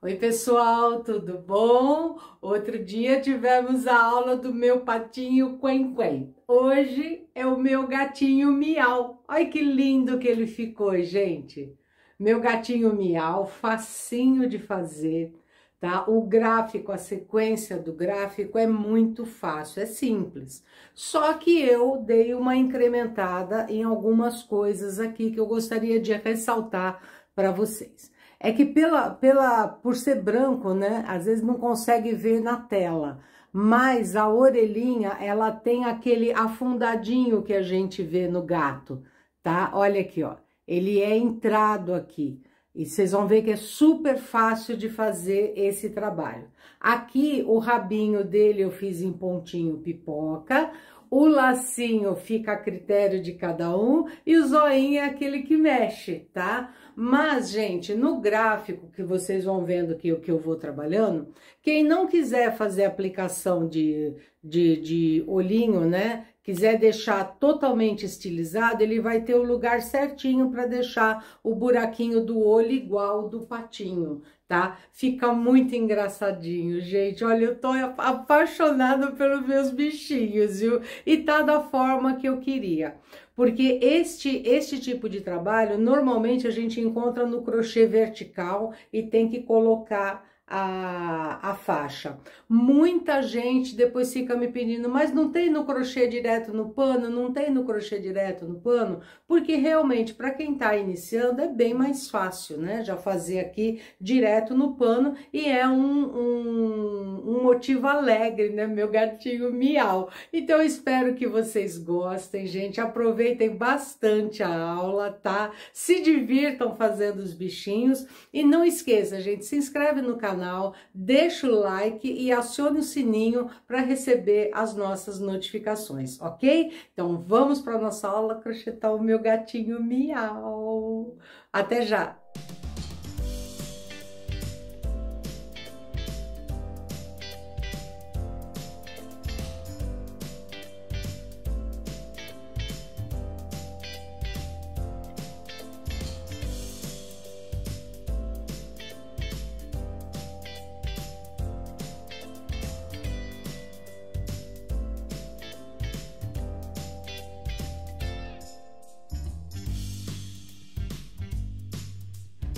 Oi, pessoal, tudo bom? Outro dia tivemos a aula do meu patinho Quen Quen. Hoje é o meu gatinho Miau. Olha que lindo que ele ficou, gente. Meu gatinho Miau, facinho de fazer, tá? O gráfico, a sequência do gráfico é muito fácil, é simples. Só que eu dei uma incrementada em algumas coisas aqui que eu gostaria de ressaltar para vocês é que pela, pela, por ser branco, né, às vezes não consegue ver na tela, mas a orelhinha, ela tem aquele afundadinho que a gente vê no gato, tá? Olha aqui, ó, ele é entrado aqui, e vocês vão ver que é super fácil de fazer esse trabalho. Aqui, o rabinho dele eu fiz em pontinho pipoca, o lacinho fica a critério de cada um e o zoinho é aquele que mexe, tá? Mas, gente, no gráfico que vocês vão vendo que o que eu vou trabalhando, quem não quiser fazer aplicação de, de, de olhinho, né? quiser deixar totalmente estilizado, ele vai ter o lugar certinho para deixar o buraquinho do olho igual do patinho tá? Fica muito engraçadinho, gente. Olha, eu tô apaixonada pelos meus bichinhos, viu? E tá da forma que eu queria. Porque este, este tipo de trabalho, normalmente a gente encontra no crochê vertical e tem que colocar a, a faixa. Muita gente depois fica me pedindo, mas não tem no crochê direto no pano, não tem no crochê direto no pano, porque realmente para quem está iniciando é bem mais fácil, né? Já fazer aqui direto no pano e é um, um, um motivo alegre, né? Meu gatinho miau. Então espero que vocês gostem, gente. Aproveitem bastante a aula, tá? Se divirtam fazendo os bichinhos e não esqueça, gente, se inscreve no canal canal, deixe o like e acione o sininho para receber as nossas notificações, ok? Então vamos para nossa aula crochetar o meu gatinho miau. Até já!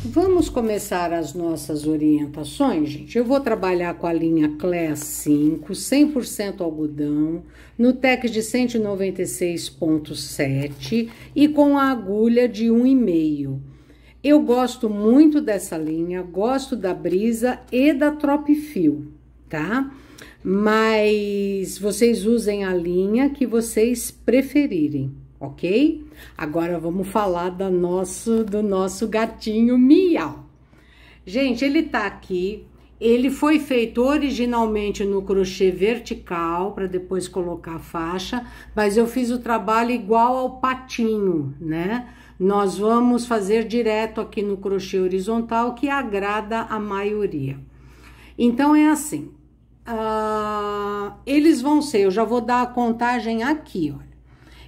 Vamos começar as nossas orientações, gente. Eu vou trabalhar com a linha Class 5, 100% algodão, no TEC de 196.7 e com a agulha de 1,5. Eu gosto muito dessa linha, gosto da Brisa e da Trop Fio, tá? Mas vocês usem a linha que vocês preferirem ok? Agora vamos falar da nosso, do nosso gatinho Miau. Gente, ele tá aqui. Ele foi feito originalmente no crochê vertical, para depois colocar a faixa, mas eu fiz o trabalho igual ao patinho, né? Nós vamos fazer direto aqui no crochê horizontal, que agrada a maioria. Então, é assim. Uh, eles vão ser, eu já vou dar a contagem aqui, olha.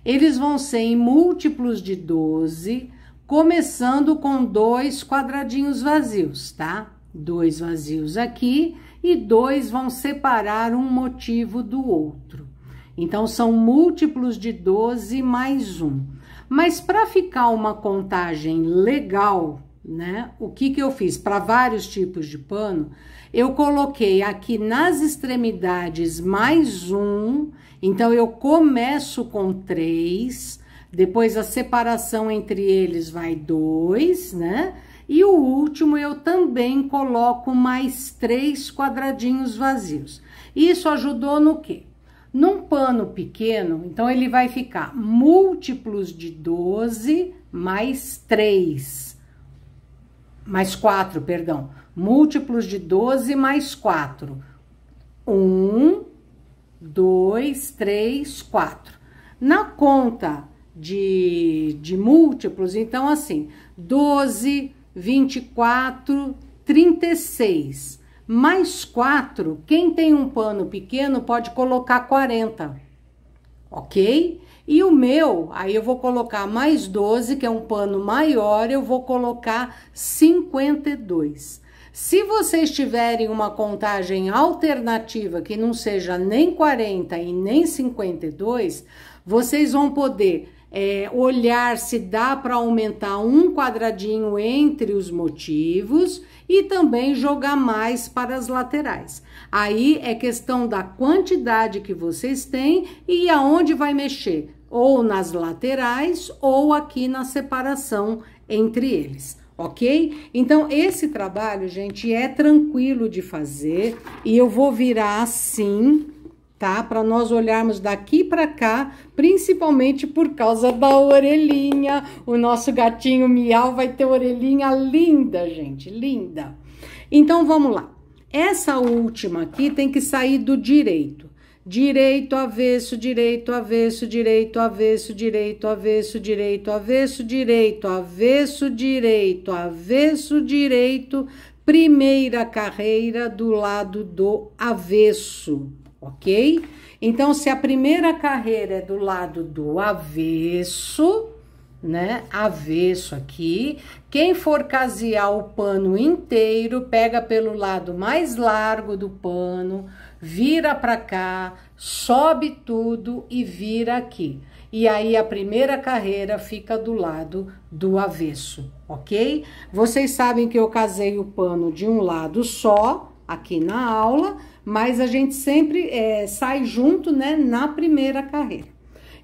Eles vão ser em múltiplos de 12, começando com dois quadradinhos vazios, tá? Dois vazios aqui e dois vão separar um motivo do outro. Então, são múltiplos de 12 mais um. Mas para ficar uma contagem legal, né? O que, que eu fiz? Para vários tipos de pano, eu coloquei aqui nas extremidades mais um então, eu começo com três, depois a separação entre eles vai dois, né? E o último eu também coloco mais três quadradinhos vazios. Isso ajudou no quê? Num pano pequeno, então ele vai ficar múltiplos de 12 mais 3, mais 4, perdão, múltiplos de 12 mais 4. 1, dois, três, quatro. Na conta de, de múltiplos, então, assim, 12, 24, 36. Mais 4, quem tem um pano pequeno pode colocar 40, ok? E o meu, aí eu vou colocar mais 12, que é um pano maior, eu vou colocar 52. Se vocês tiverem uma contagem alternativa que não seja nem 40 e nem 52, vocês vão poder é, olhar se dá para aumentar um quadradinho entre os motivos e também jogar mais para as laterais. Aí é questão da quantidade que vocês têm e aonde vai mexer, ou nas laterais ou aqui na separação entre eles ok? Então, esse trabalho, gente, é tranquilo de fazer e eu vou virar assim, tá? Para nós olharmos daqui para cá, principalmente por causa da orelhinha. O nosso gatinho miau vai ter orelhinha linda, gente, linda. Então, vamos lá. Essa última aqui tem que sair do direito direito avesso, direito avesso, direito avesso, direito avesso, direito avesso, direito avesso, direito avesso, direito, primeira carreira do lado do avesso, ok? Então, se a primeira carreira é do lado do avesso, né, avesso aqui. Quem for casear o pano inteiro, pega pelo lado mais largo do pano, vira para cá, sobe tudo e vira aqui. E aí a primeira carreira fica do lado do avesso, ok? Vocês sabem que eu casei o pano de um lado só, aqui na aula, mas a gente sempre é, sai junto, né, na primeira carreira.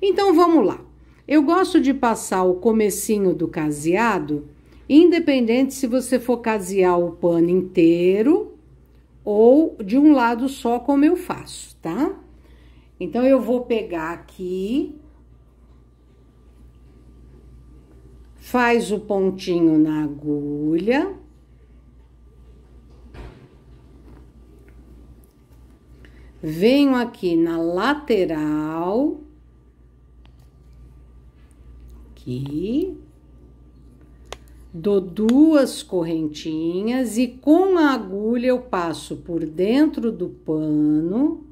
Então, vamos lá. Eu gosto de passar o comecinho do caseado, independente se você for casear o pano inteiro ou de um lado só, como eu faço, tá? Então, eu vou pegar aqui, faz o pontinho na agulha. Venho aqui na lateral, aqui, dou duas correntinhas e com a agulha eu passo por dentro do pano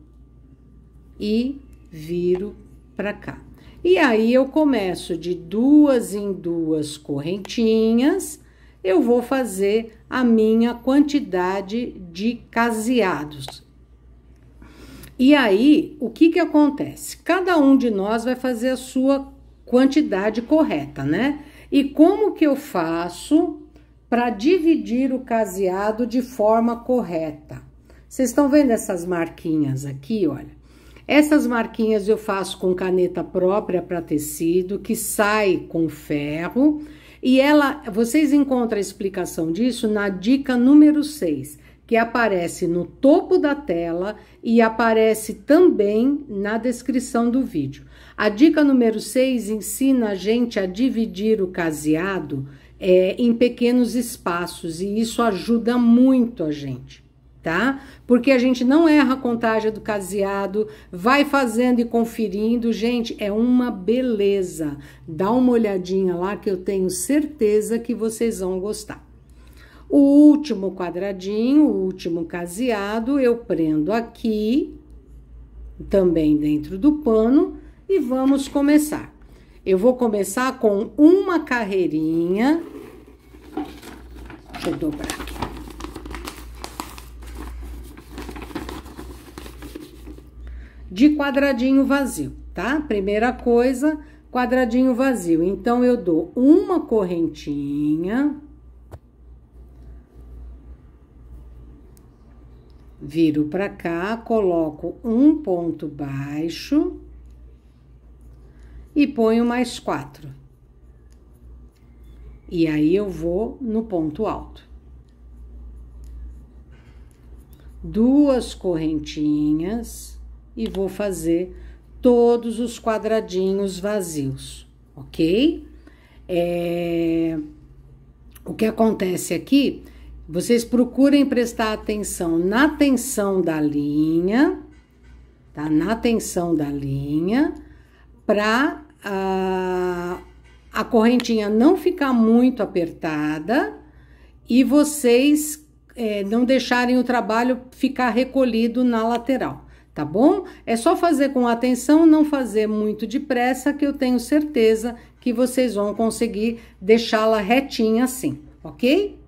e viro para cá. E aí eu começo de duas em duas correntinhas, eu vou fazer a minha quantidade de caseados. E aí, o que que acontece? Cada um de nós vai fazer a sua quantidade correta, né? E como que eu faço para dividir o caseado de forma correta? Vocês estão vendo essas marquinhas aqui, olha? Essas marquinhas eu faço com caneta própria para tecido, que sai com ferro, e ela, vocês encontram a explicação disso na dica número 6, que aparece no topo da tela e aparece também na descrição do vídeo. A dica número 6 ensina a gente a dividir o caseado é, em pequenos espaços e isso ajuda muito a gente. Tá? Porque a gente não erra a contagem do caseado, vai fazendo e conferindo. Gente, é uma beleza. Dá uma olhadinha lá que eu tenho certeza que vocês vão gostar. O último quadradinho, o último caseado, eu prendo aqui, também dentro do pano, e vamos começar. Eu vou começar com uma carreirinha. Deixa eu dobrar aqui. De quadradinho vazio, tá? Primeira coisa, quadradinho vazio. Então, eu dou uma correntinha. Viro para cá, coloco um ponto baixo e ponho mais 4. E aí eu vou no ponto alto. Duas correntinhas e vou fazer todos os quadradinhos vazios, ok? É... O que acontece aqui, vocês procurem prestar atenção na tensão da linha, tá? Na tensão da linha, para a, a correntinha não ficar muito apertada e vocês é, não deixarem o trabalho ficar recolhido na lateral, tá bom? É só fazer com atenção, não fazer muito depressa, que eu tenho certeza que vocês vão conseguir deixá-la retinha assim, ok?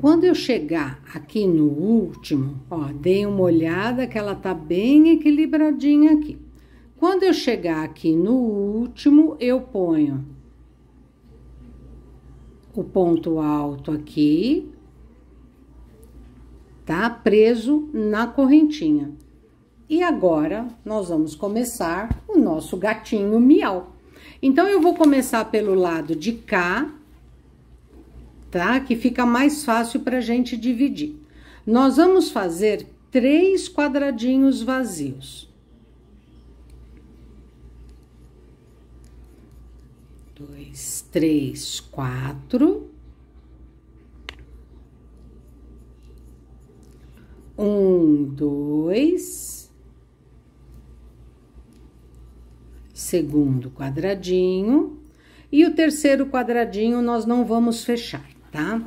Quando eu chegar aqui no último, ó, dei uma olhada que ela tá bem equilibradinha aqui. Quando eu chegar aqui no último, eu ponho o ponto alto aqui, tá? Preso na correntinha. E agora, nós vamos começar o nosso gatinho miau. Então, eu vou começar pelo lado de cá, tá? Que fica mais fácil pra gente dividir. Nós vamos fazer três quadradinhos vazios. dois, três, quatro. Um, dois. Segundo quadradinho. E o terceiro quadradinho nós não vamos fechar, tá?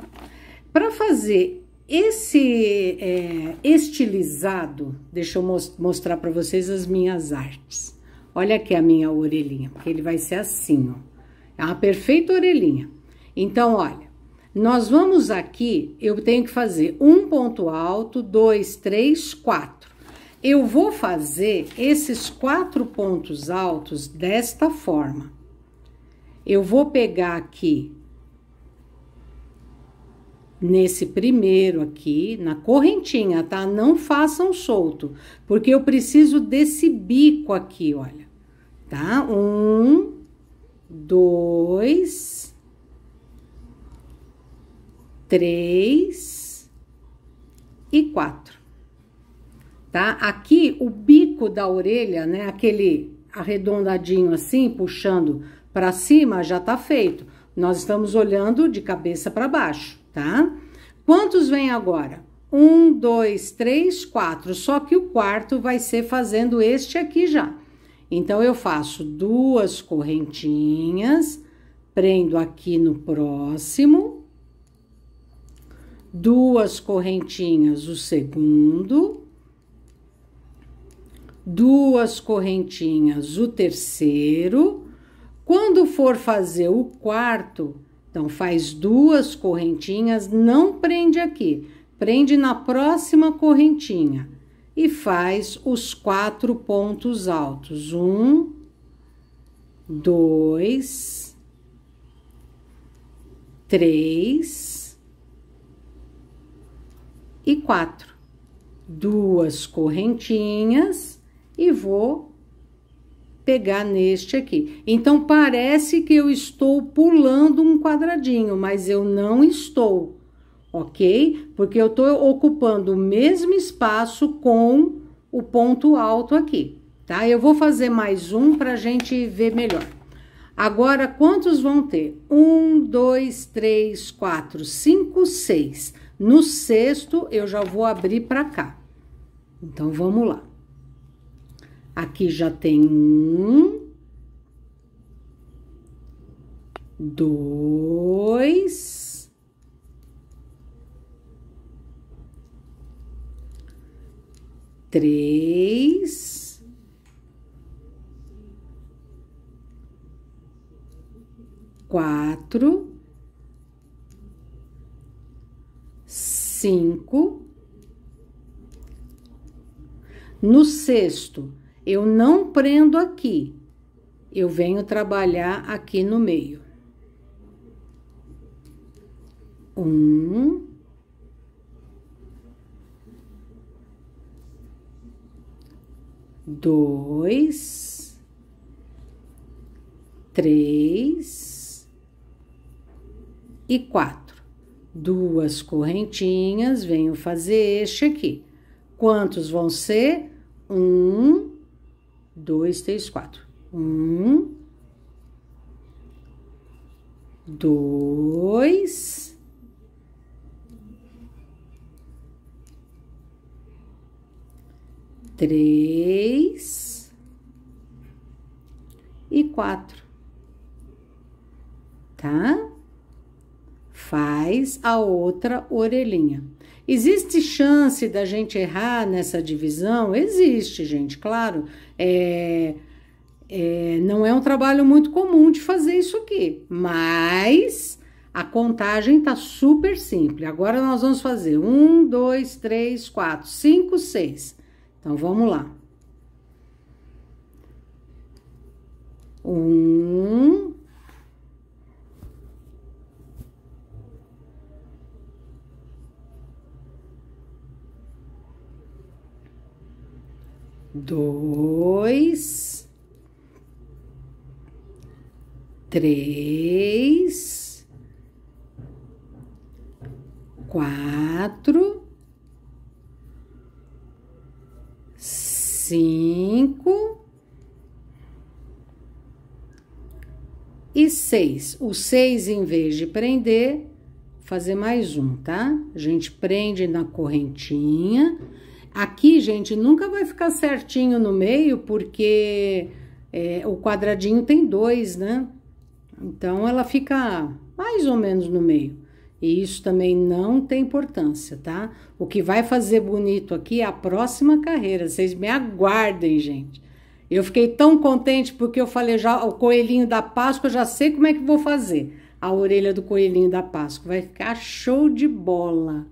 Para fazer esse é, estilizado, deixa eu mostrar para vocês as minhas artes. Olha aqui a minha orelhinha, porque ele vai ser assim, ó. É uma perfeita orelhinha. Então, olha, nós vamos aqui, eu tenho que fazer um ponto alto, dois, três, quatro. Eu vou fazer esses quatro pontos altos desta forma. Eu vou pegar aqui, nesse primeiro aqui, na correntinha, tá? Não façam solto, porque eu preciso desse bico aqui, olha. Tá? Um, dois, três e quatro. Tá? Aqui, o bico da orelha, né, aquele arredondadinho assim, puxando para cima, já tá feito. Nós estamos olhando de cabeça para baixo, tá? Quantos vem agora? Um, dois, três, quatro. Só que o quarto vai ser fazendo este aqui já. Então, eu faço duas correntinhas, prendo aqui no próximo, duas correntinhas o segundo, duas correntinhas o terceiro. Quando for fazer o quarto, então faz duas correntinhas, não prende aqui, prende na próxima correntinha e faz os quatro pontos altos. Um, dois, três e quatro. Duas correntinhas e vou pegar neste aqui. Então, parece que eu estou pulando um quadradinho, mas eu não estou ok? Porque eu estou ocupando o mesmo espaço com o ponto alto aqui, tá? Eu vou fazer mais um para a gente ver melhor. Agora, quantos vão ter? Um, dois, três, quatro, cinco, seis. No sexto, eu já vou abrir para cá. Então, vamos lá. Aqui já tem um, dois, três, quatro, cinco. No sexto, eu não prendo aqui, eu venho trabalhar aqui no meio. Um, dois, três e quatro. Duas correntinhas, venho fazer este aqui. Quantos vão ser? Um, dois, três, quatro. Um, dois, três e quatro, tá? Faz a outra orelhinha. Existe chance da gente errar nessa divisão? Existe, gente, claro. É, é, não é um trabalho muito comum de fazer isso aqui, mas a contagem tá super simples. Agora nós vamos fazer um, dois, três, quatro, cinco, seis. Então, vamos lá. Um. Dois. Três. Quatro cinco e seis. O seis, em vez de prender, fazer mais um, tá? A gente prende na correntinha. Aqui, gente, nunca vai ficar certinho no meio, porque é, o quadradinho tem dois, né? Então, ela fica mais ou menos no meio. E isso também não tem importância, tá? O que vai fazer bonito aqui é a próxima carreira. Vocês me aguardem, gente. Eu fiquei tão contente porque eu falei já o coelhinho da Páscoa, eu já sei como é que vou fazer. A orelha do coelhinho da Páscoa vai ficar show de bola.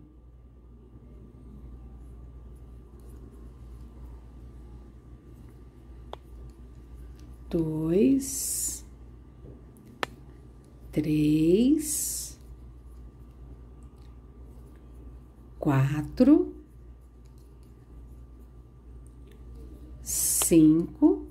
Dois, três. quatro, cinco,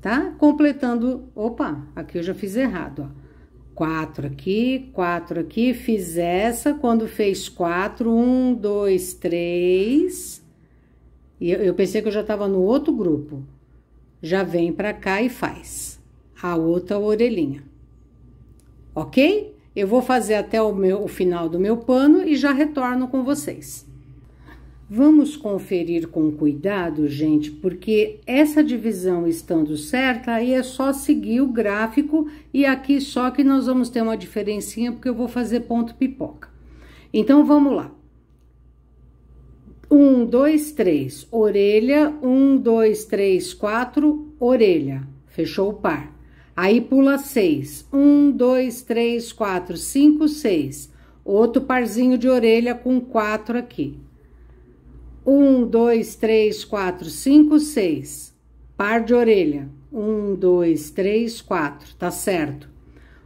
tá? Completando, opa, aqui eu já fiz errado, ó. Quatro aqui, quatro aqui, fiz essa, quando fez quatro, um, dois, três, e eu, pensei que eu já tava no outro grupo, já vem pra cá e faz a outra orelhinha, ok? Eu vou fazer até o, meu, o final do meu pano e já retorno com vocês. Vamos conferir com cuidado, gente, porque essa divisão estando certa, aí é só seguir o gráfico e aqui só que nós vamos ter uma diferencinha, porque eu vou fazer ponto pipoca. Então, vamos lá. Um, dois, três, orelha, um, dois, três, quatro, orelha, fechou o par. Aí pula seis. Um, dois, três, quatro, cinco, seis. Outro parzinho de orelha com quatro aqui. Um, dois, três, quatro, cinco, seis. Par de orelha. Um, dois, três, quatro. Tá certo.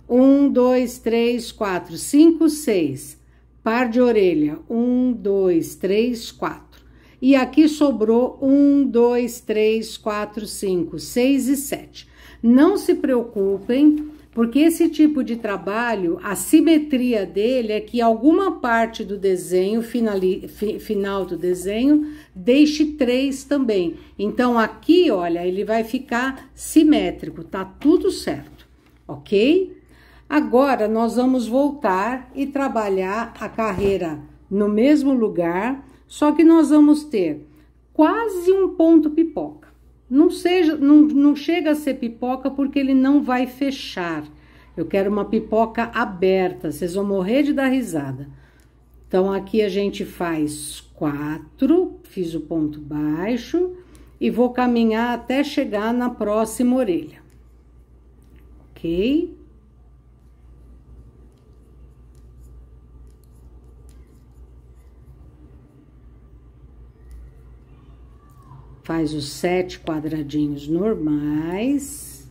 Um, dois, três, quatro, cinco, seis. Par de orelha. Um, dois, três, quatro. E aqui sobrou um, dois, três, quatro, cinco, seis e sete. Não se preocupem, porque esse tipo de trabalho, a simetria dele é que alguma parte do desenho, finali, fi, final do desenho, deixe três também. Então, aqui, olha, ele vai ficar simétrico, tá tudo certo, ok? Agora, nós vamos voltar e trabalhar a carreira no mesmo lugar, só que nós vamos ter quase um ponto pipoca. Não seja, não, não chega a ser pipoca porque ele não vai fechar. Eu quero uma pipoca aberta, vocês vão morrer de dar risada. Então, aqui a gente faz quatro, fiz o ponto baixo e vou caminhar até chegar na próxima orelha. Ok? Faz os sete quadradinhos normais.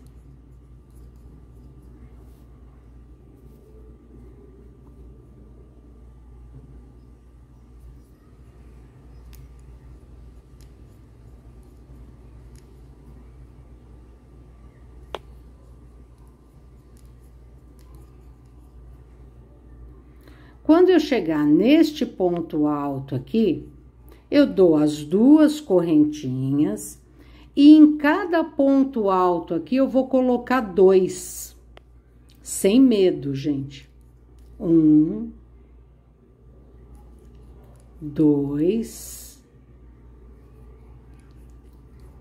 Quando eu chegar neste ponto alto aqui, eu dou as duas correntinhas e em cada ponto alto aqui eu vou colocar dois, sem medo, gente. Um, dois,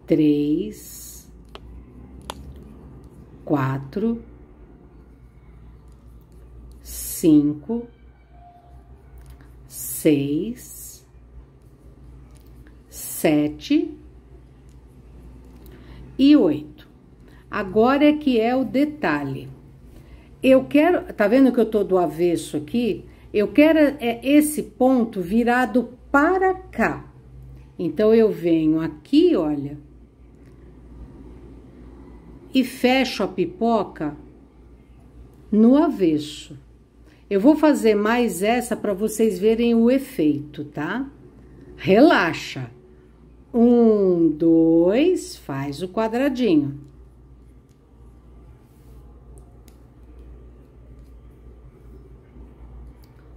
três, quatro, cinco, seis, 7 e 8. Agora é que é o detalhe. Eu quero, tá vendo que eu tô do avesso aqui? Eu quero é esse ponto virado para cá. Então eu venho aqui, olha, e fecho a pipoca no avesso. Eu vou fazer mais essa para vocês verem o efeito, tá? Relaxa. Um, dois, faz o quadradinho.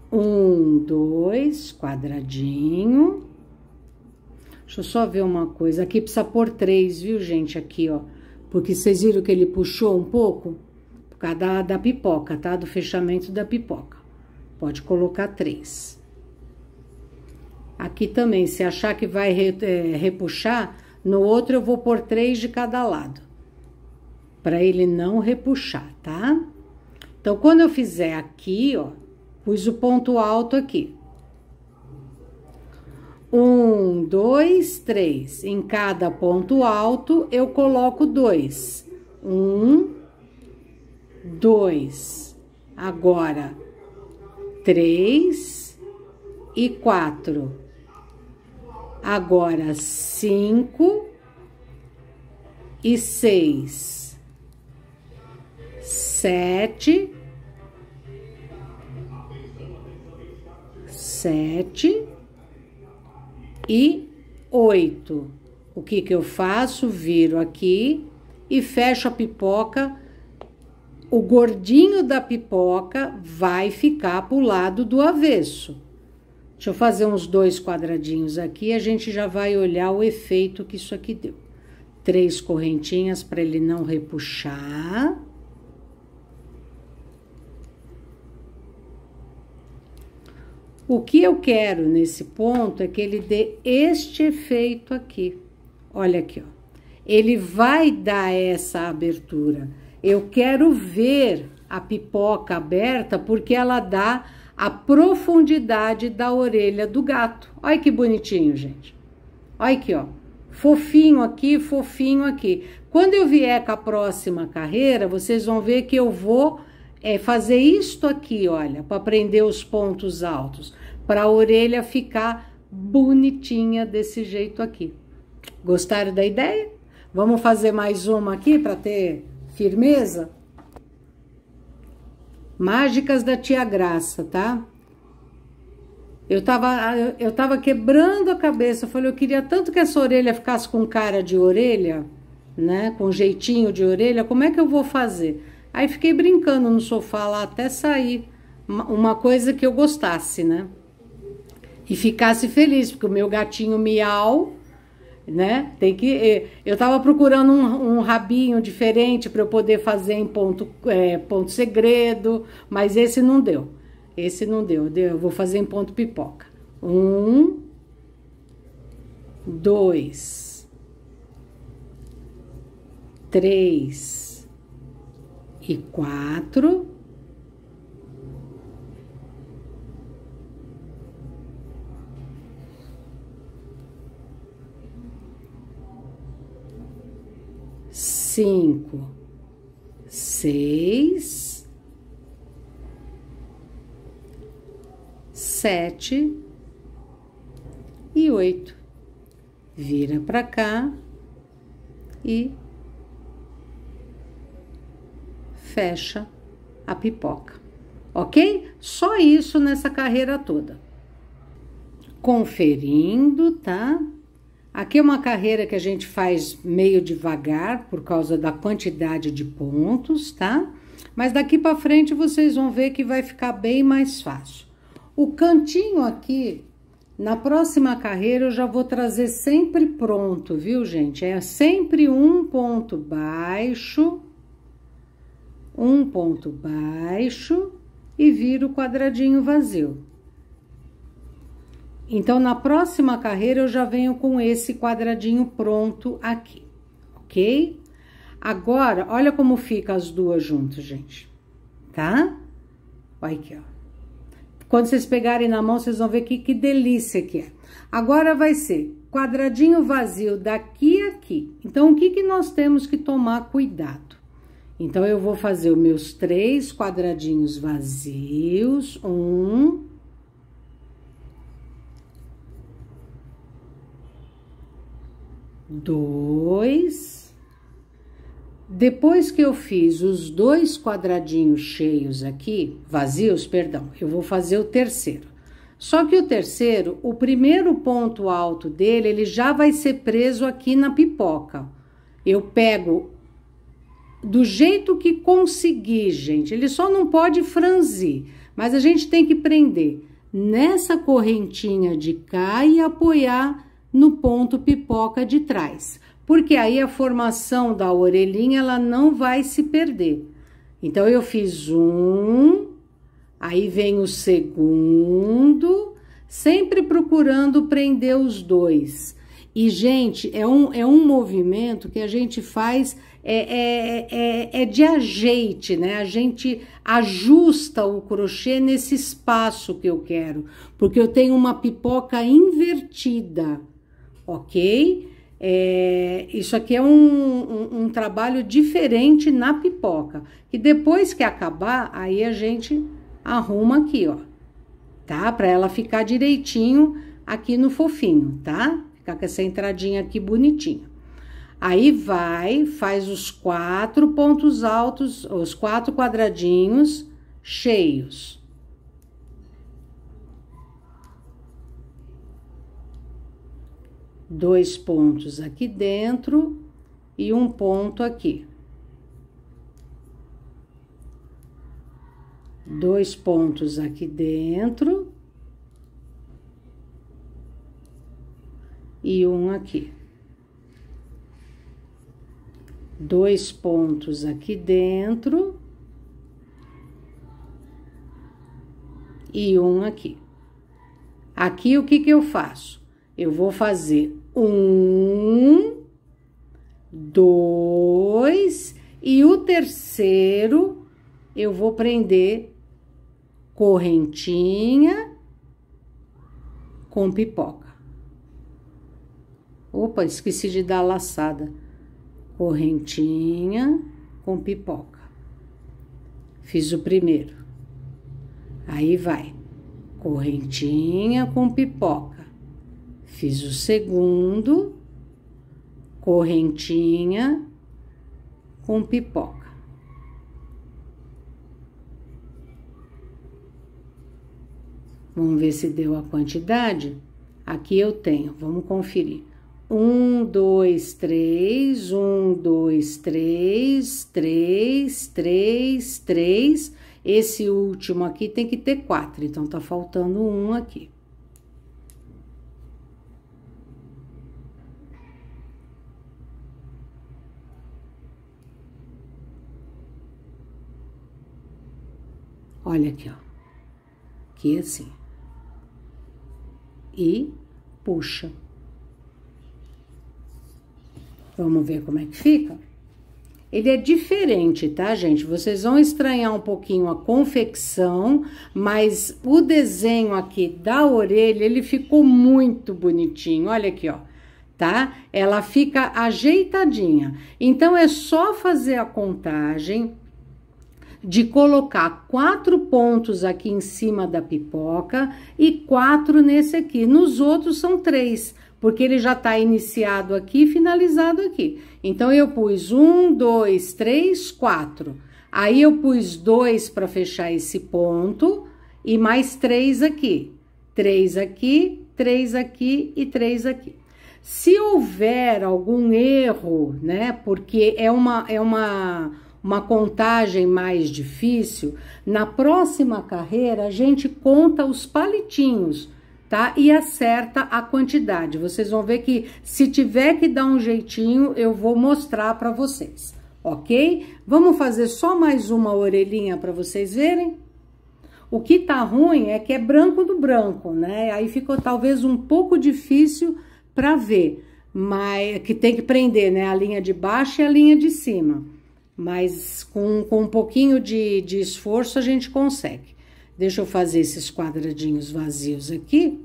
Um, dois, quadradinho. Deixa eu só ver uma coisa. Aqui precisa pôr três, viu, gente? Aqui, ó. Porque vocês viram que ele puxou um pouco? Por causa da, da pipoca, tá? Do fechamento da pipoca. Pode colocar três. Aqui também, se achar que vai é, repuxar, no outro eu vou pôr três de cada lado. para ele não repuxar, tá? Então, quando eu fizer aqui, ó, pus o ponto alto aqui. Um, dois, três. Em cada ponto alto, eu coloco dois. Um, dois. Agora, três e quatro. Agora, cinco e seis, sete, sete e oito. O que que eu faço? Viro aqui e fecho a pipoca. O gordinho da pipoca vai ficar para o lado do avesso. Deixa eu fazer uns dois quadradinhos aqui, a gente já vai olhar o efeito que isso aqui deu. Três correntinhas para ele não repuxar. O que eu quero nesse ponto é que ele dê este efeito aqui. Olha aqui, ó. Ele vai dar essa abertura. Eu quero ver a pipoca aberta porque ela dá a profundidade da orelha do gato. Olha que bonitinho, gente. Olha aqui, ó. Fofinho aqui, fofinho aqui. Quando eu vier com a próxima carreira, vocês vão ver que eu vou é, fazer isto aqui, olha, para prender os pontos altos, para a orelha ficar bonitinha desse jeito aqui. Gostaram da ideia? Vamos fazer mais uma aqui para ter firmeza? Mágicas da Tia Graça, tá? Eu tava, eu, tava quebrando a cabeça. Eu falei, eu queria tanto que essa orelha ficasse com cara de orelha, né? Com jeitinho de orelha. Como é que eu vou fazer? Aí fiquei brincando no sofá lá até sair uma coisa que eu gostasse, né? E ficasse feliz, porque o meu gatinho miau né? Tem que eh, eu estava procurando um, um, rabinho diferente para eu poder fazer em ponto é, ponto segredo, mas esse não deu. Esse não deu. Eu vou fazer em ponto pipoca. Um, dois, três e quatro cinco, seis, sete e oito. Vira para cá e fecha a pipoca, ok? Só isso nessa carreira toda. Conferindo, tá? Aqui é uma carreira que a gente faz meio devagar por causa da quantidade de pontos, tá? Mas daqui para frente vocês vão ver que vai ficar bem mais fácil. O cantinho aqui, na próxima carreira eu já vou trazer sempre pronto, viu, gente? É sempre um ponto baixo, um ponto baixo e viro o quadradinho vazio. Então, na próxima carreira, eu já venho com esse quadradinho pronto aqui, ok? Agora, olha como fica as duas juntas, gente, tá? Olha aqui, ó. Quando vocês pegarem na mão, vocês vão ver que, que delícia que é. Agora vai ser quadradinho vazio daqui a aqui. Então, o que, que nós temos que tomar cuidado? Então, eu vou fazer os meus três quadradinhos vazios. Um, dois. Depois que eu fiz os dois quadradinhos cheios aqui, vazios, perdão, eu vou fazer o terceiro. Só que o terceiro, o primeiro ponto alto dele, ele já vai ser preso aqui na pipoca. Eu pego do jeito que conseguir, gente. Ele só não pode franzir, mas a gente tem que prender nessa correntinha de cá e apoiar no ponto pipoca de trás, porque aí a formação da orelhinha ela não vai se perder. Então, eu fiz um, aí vem o segundo, sempre procurando prender os dois. E, gente, é um, é um movimento que a gente faz, é, é, é, é de ajeite, né? A gente ajusta o crochê nesse espaço que eu quero, porque eu tenho uma pipoca invertida ok? É, isso aqui é um, um, um, trabalho diferente na pipoca, E depois que acabar, aí a gente arruma aqui, ó, tá? Pra ela ficar direitinho aqui no fofinho, tá? Ficar com essa entradinha aqui bonitinha. Aí vai, faz os quatro pontos altos, os quatro quadradinhos cheios. dois pontos aqui dentro e um ponto aqui. Dois pontos aqui dentro e um aqui. Dois pontos aqui dentro e um aqui. Aqui o que que eu faço? Eu vou fazer um, dois, e o terceiro eu vou prender correntinha com pipoca. Opa, esqueci de dar a laçada. Correntinha com pipoca. Fiz o primeiro. Aí vai. Correntinha com pipoca Fiz o segundo, correntinha com pipoca. Vamos ver se deu a quantidade? Aqui eu tenho, vamos conferir. Um, dois, três, um, dois, três, três, três, três. Esse último aqui tem que ter quatro, então tá faltando um aqui. Olha aqui, ó. Que assim. E puxa. Vamos ver como é que fica? Ele é diferente, tá, gente? Vocês vão estranhar um pouquinho a confecção, mas o desenho aqui da orelha, ele ficou muito bonitinho. Olha aqui, ó tá? Ela fica ajeitadinha. Então, é só fazer a contagem de colocar quatro pontos aqui em cima da pipoca e quatro nesse aqui. Nos outros são três, porque ele já tá iniciado aqui e finalizado aqui. Então, eu pus um, dois, três, quatro. Aí, eu pus dois para fechar esse ponto e mais três aqui. Três aqui, três aqui e três aqui. Se houver algum erro, né, porque é uma, é uma uma contagem mais difícil, na próxima carreira a gente conta os palitinhos, tá? E acerta a quantidade. Vocês vão ver que se tiver que dar um jeitinho, eu vou mostrar para vocês, ok? Vamos fazer só mais uma orelhinha para vocês verem? O que tá ruim é que é branco do branco, né? Aí ficou talvez um pouco difícil para ver, mas que tem que prender, né? A linha de baixo e a linha de cima mas com, com um pouquinho de, de esforço a gente consegue. Deixa eu fazer esses quadradinhos vazios aqui.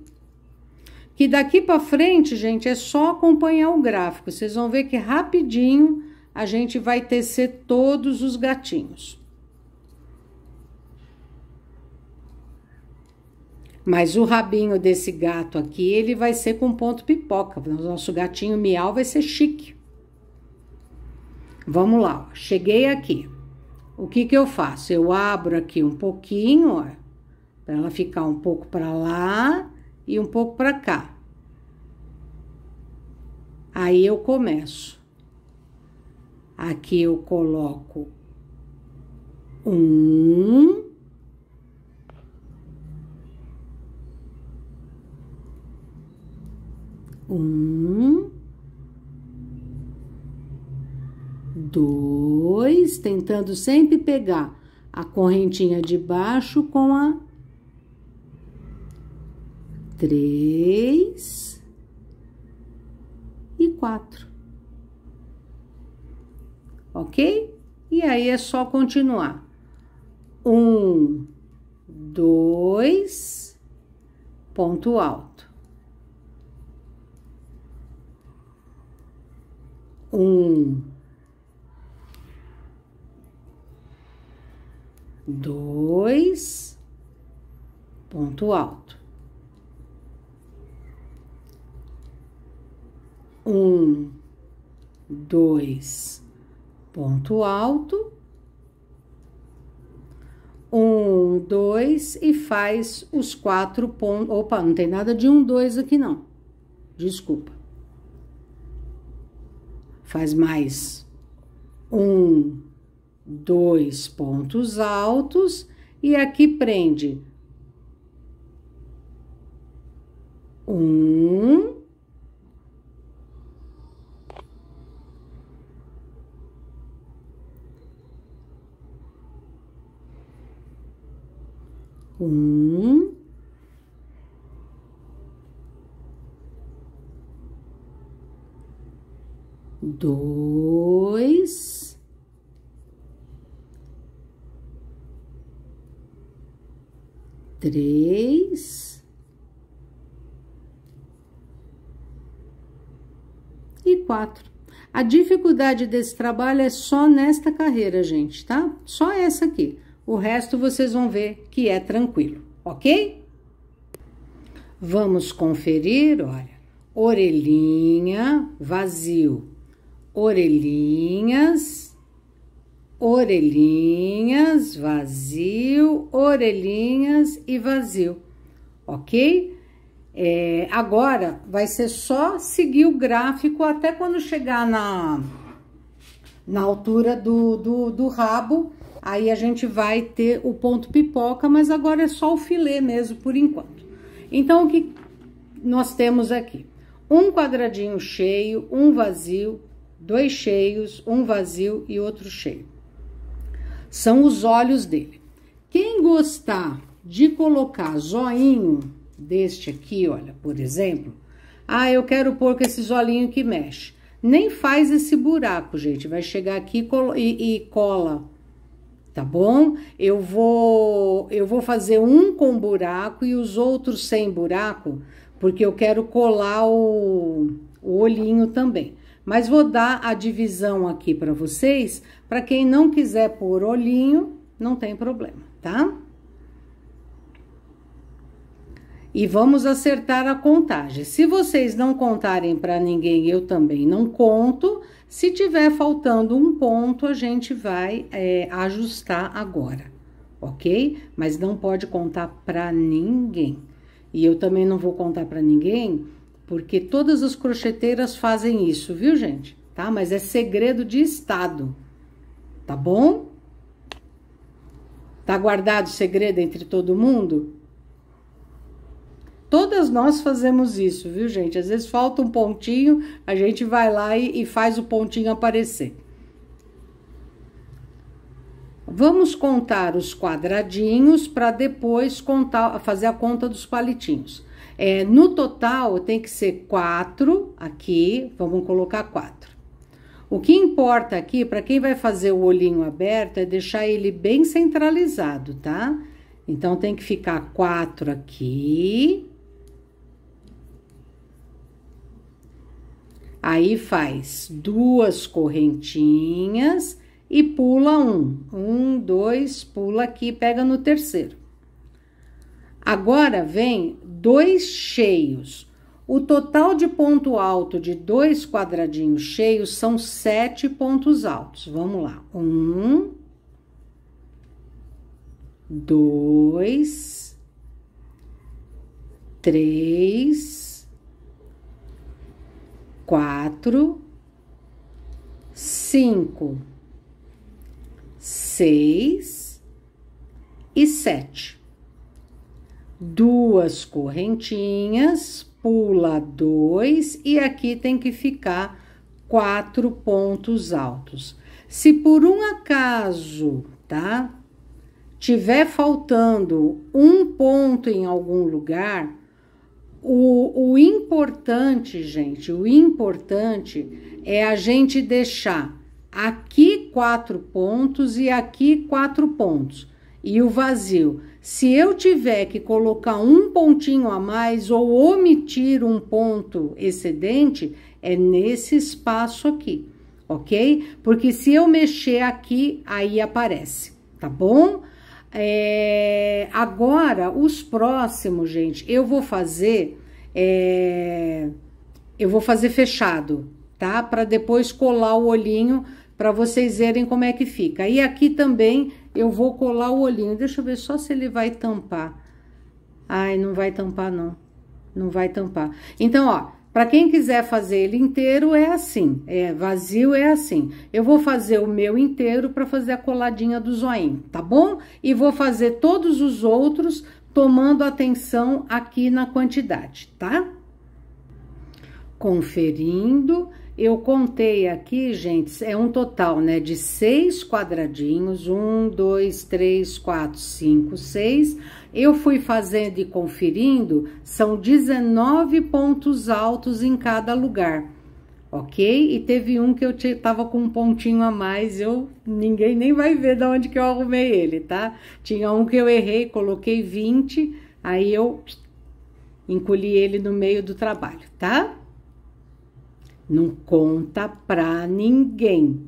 Que daqui para frente, gente, é só acompanhar o gráfico. Vocês vão ver que rapidinho a gente vai tecer todos os gatinhos. Mas o rabinho desse gato aqui, ele vai ser com ponto pipoca. O nosso gatinho miau vai ser chique. Vamos lá, ó. cheguei aqui. O que que eu faço? Eu abro aqui um pouquinho, ó, para ela ficar um pouco para lá e um pouco para cá. Aí eu começo. Aqui eu coloco um, um, dois, tentando sempre pegar a correntinha de baixo com a três e quatro. Ok? E aí é só continuar. Um, dois, ponto alto. Um, dois, ponto alto. Um, dois, ponto alto. Um, dois e faz os quatro pontos. Opa, não tem nada de um, dois aqui não. Desculpa. Faz mais um, dois pontos altos e aqui prende um, um, dois. três e quatro. A dificuldade desse trabalho é só nesta carreira, gente, tá? Só essa aqui. O resto vocês vão ver que é tranquilo, ok? Vamos conferir, olha. Orelhinha, vazio. Orelhinhas, orelhinhas, vazio, orelhinhas e vazio, ok? É, agora, vai ser só seguir o gráfico até quando chegar na, na altura do, do, do rabo, aí a gente vai ter o ponto pipoca, mas agora é só o filé mesmo, por enquanto. Então, o que nós temos aqui? Um quadradinho cheio, um vazio, dois cheios, um vazio e outro cheio são os olhos dele. Quem gostar de colocar zoinho deste aqui, olha, por exemplo, ah, eu quero pôr com esse olhinho que mexe. Nem faz esse buraco, gente, vai chegar aqui e, e cola, tá bom? Eu vou, eu vou fazer um com buraco e os outros sem buraco, porque eu quero colar o, o olhinho também. Mas vou dar a divisão aqui para vocês, para quem não quiser pôr olhinho, não tem problema, tá? E vamos acertar a contagem. Se vocês não contarem para ninguém, eu também não conto. Se tiver faltando um ponto, a gente vai é, ajustar agora, ok? Mas não pode contar para ninguém. E eu também não vou contar para ninguém porque todas as crocheteiras fazem isso, viu, gente? Tá? Mas é segredo de estado, tá bom? Tá guardado segredo entre todo mundo? Todas nós fazemos isso, viu, gente? Às vezes falta um pontinho, a gente vai lá e, e faz o pontinho aparecer. Vamos contar os quadradinhos para depois contar, fazer a conta dos palitinhos. É, no total, tem que ser quatro aqui, vamos colocar quatro. O que importa aqui, para quem vai fazer o olhinho aberto, é deixar ele bem centralizado, tá? Então, tem que ficar quatro aqui. Aí, faz duas correntinhas e pula um. Um, dois, pula aqui, pega no terceiro. Agora, vem dois cheios. O total de ponto alto de dois quadradinhos cheios são sete pontos altos. Vamos lá. Um, dois, três, quatro, cinco, seis e sete duas correntinhas, pula dois e aqui tem que ficar quatro pontos altos. Se por um acaso, tá? Tiver faltando um ponto em algum lugar, o, o importante, gente, o importante é a gente deixar aqui quatro pontos e aqui quatro pontos e o vazio. Se eu tiver que colocar um pontinho a mais ou omitir um ponto excedente, é nesse espaço aqui, ok? Porque se eu mexer aqui, aí aparece, tá bom? É, agora, os próximos, gente, eu vou fazer, é, eu vou fazer fechado, tá? Para depois colar o olhinho para vocês verem como é que fica. E aqui também eu vou colar o olhinho. Deixa eu ver só se ele vai tampar. Ai, não vai tampar, não. Não vai tampar. Então, ó, para quem quiser fazer ele inteiro, é assim. É, vazio é assim. Eu vou fazer o meu inteiro para fazer a coladinha do zoinho, tá bom? E vou fazer todos os outros tomando atenção aqui na quantidade, tá? Conferindo eu contei aqui, gente, é um total, né, de seis quadradinhos, um, dois, três, quatro, cinco, seis. Eu fui fazendo e conferindo, são 19 pontos altos em cada lugar, ok? E teve um que eu tava com um pontinho a mais, eu ninguém nem vai ver de onde que eu arrumei ele, tá? Tinha um que eu errei, coloquei 20, aí eu encolhi ele no meio do trabalho, tá? Não conta pra ninguém.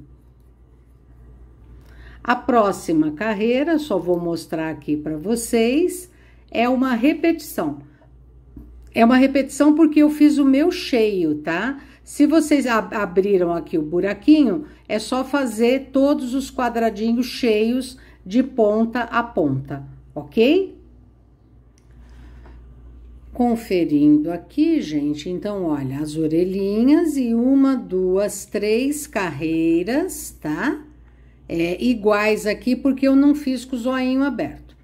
A próxima carreira, só vou mostrar aqui para vocês, é uma repetição. É uma repetição porque eu fiz o meu cheio, tá? Se vocês ab abriram aqui o buraquinho, é só fazer todos os quadradinhos cheios de ponta a ponta, ok? Conferindo aqui, gente, então, olha, as orelhinhas e uma, duas, três carreiras, tá? É, iguais aqui, porque eu não fiz com o zoinho aberto.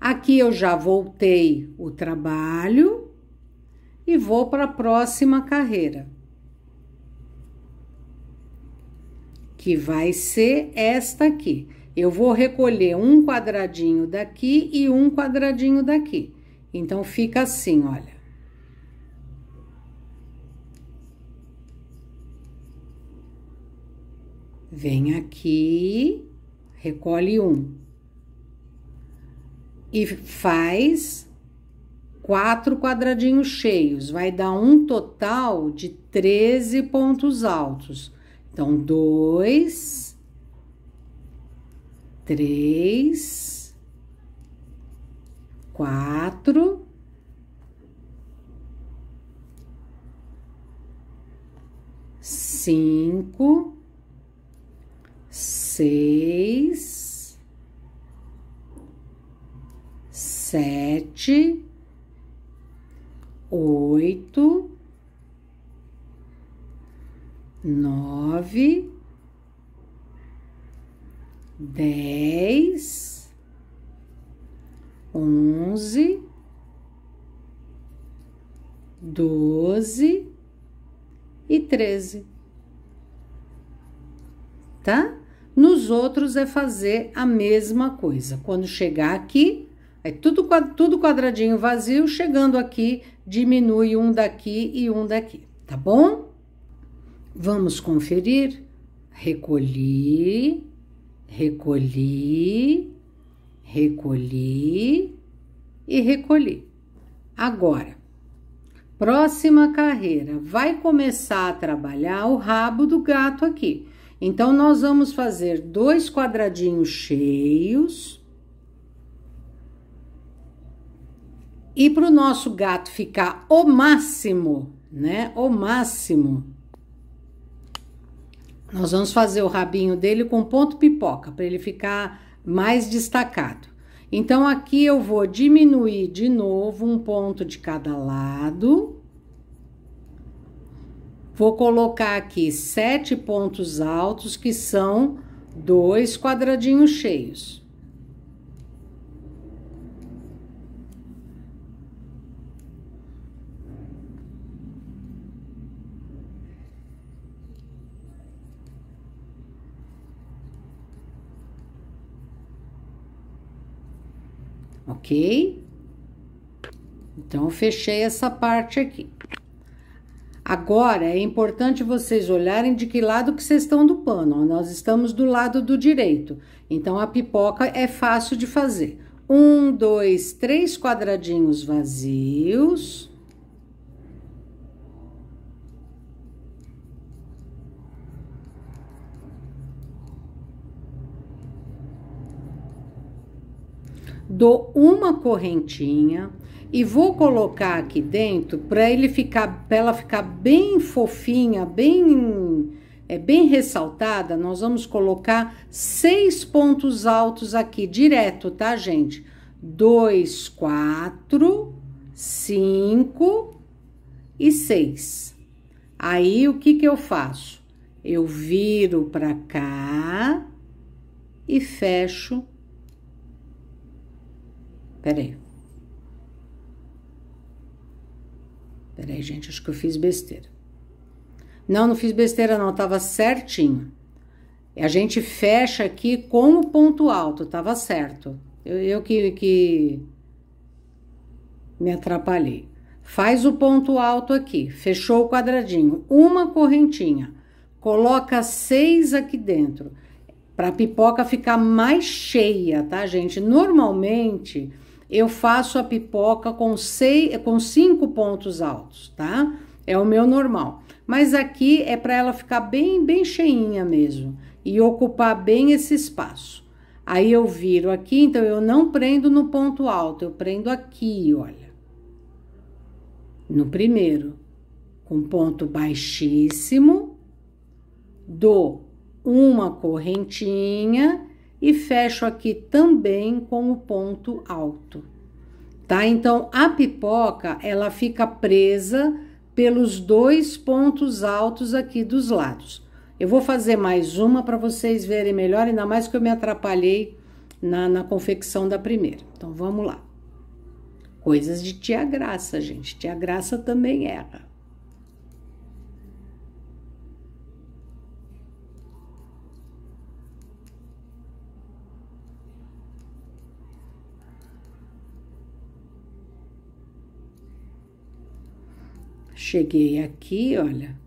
Aqui eu já voltei o trabalho e vou para a próxima carreira. Que vai ser esta aqui. Eu vou recolher um quadradinho daqui e um quadradinho daqui. Então, fica assim, olha. Vem aqui, recolhe um. E faz quatro quadradinhos cheios. Vai dar um total de 13 pontos altos. Então, dois, três quatro, cinco, seis, sete, oito, nove, dez. 11, 12 e 13, Tá? Nos outros é fazer a mesma coisa. Quando chegar aqui, é tudo, tudo quadradinho vazio, chegando aqui, diminui um daqui e um daqui, tá bom? Vamos conferir. Recolhi, recolhi, Recolhi e recolhi. Agora, próxima carreira, vai começar a trabalhar o rabo do gato aqui. Então, nós vamos fazer dois quadradinhos cheios. E para o nosso gato ficar o máximo, né? O máximo. Nós vamos fazer o rabinho dele com ponto pipoca, para ele ficar mais destacado. Então, aqui eu vou diminuir de novo um ponto de cada lado. Vou colocar aqui sete pontos altos, que são dois quadradinhos cheios. ok? Então, fechei essa parte aqui. Agora, é importante vocês olharem de que lado que vocês estão do pano. Nós estamos do lado do direito, então a pipoca é fácil de fazer. Um, dois, três quadradinhos vazios dou uma correntinha e vou colocar aqui dentro para ele ficar, para ela ficar bem fofinha, bem é bem ressaltada, nós vamos colocar seis pontos altos aqui direto, tá, gente? Dois, quatro, cinco e seis. Aí o que que eu faço? Eu viro para cá e fecho Peraí, peraí gente, acho que eu fiz besteira. Não, não fiz besteira não, tava certinho. A gente fecha aqui com o ponto alto, tava certo. Eu, eu que, que me atrapalhei. Faz o ponto alto aqui, fechou o quadradinho, uma correntinha. Coloca seis aqui dentro, para a pipoca ficar mais cheia, tá, gente? Normalmente eu faço a pipoca com, seis, com cinco pontos altos, tá? É o meu normal. Mas aqui é para ela ficar bem, bem cheinha mesmo e ocupar bem esse espaço. Aí eu viro aqui, então eu não prendo no ponto alto, eu prendo aqui, olha. No primeiro, com ponto baixíssimo, dou uma correntinha e fecho aqui também com o ponto alto. Tá? Então, a pipoca, ela fica presa pelos dois pontos altos aqui dos lados. Eu vou fazer mais uma para vocês verem melhor, ainda mais que eu me atrapalhei na, na confecção da primeira. Então, vamos lá. Coisas de tia Graça, gente. Tia Graça também erra. Cheguei aqui, olha.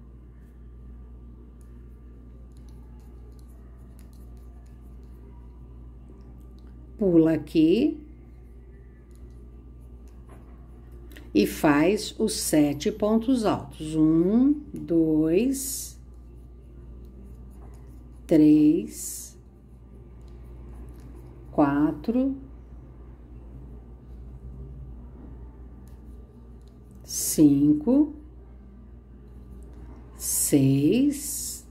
Pula aqui. E faz os sete pontos altos. Um, dois, três, quatro, cinco, seis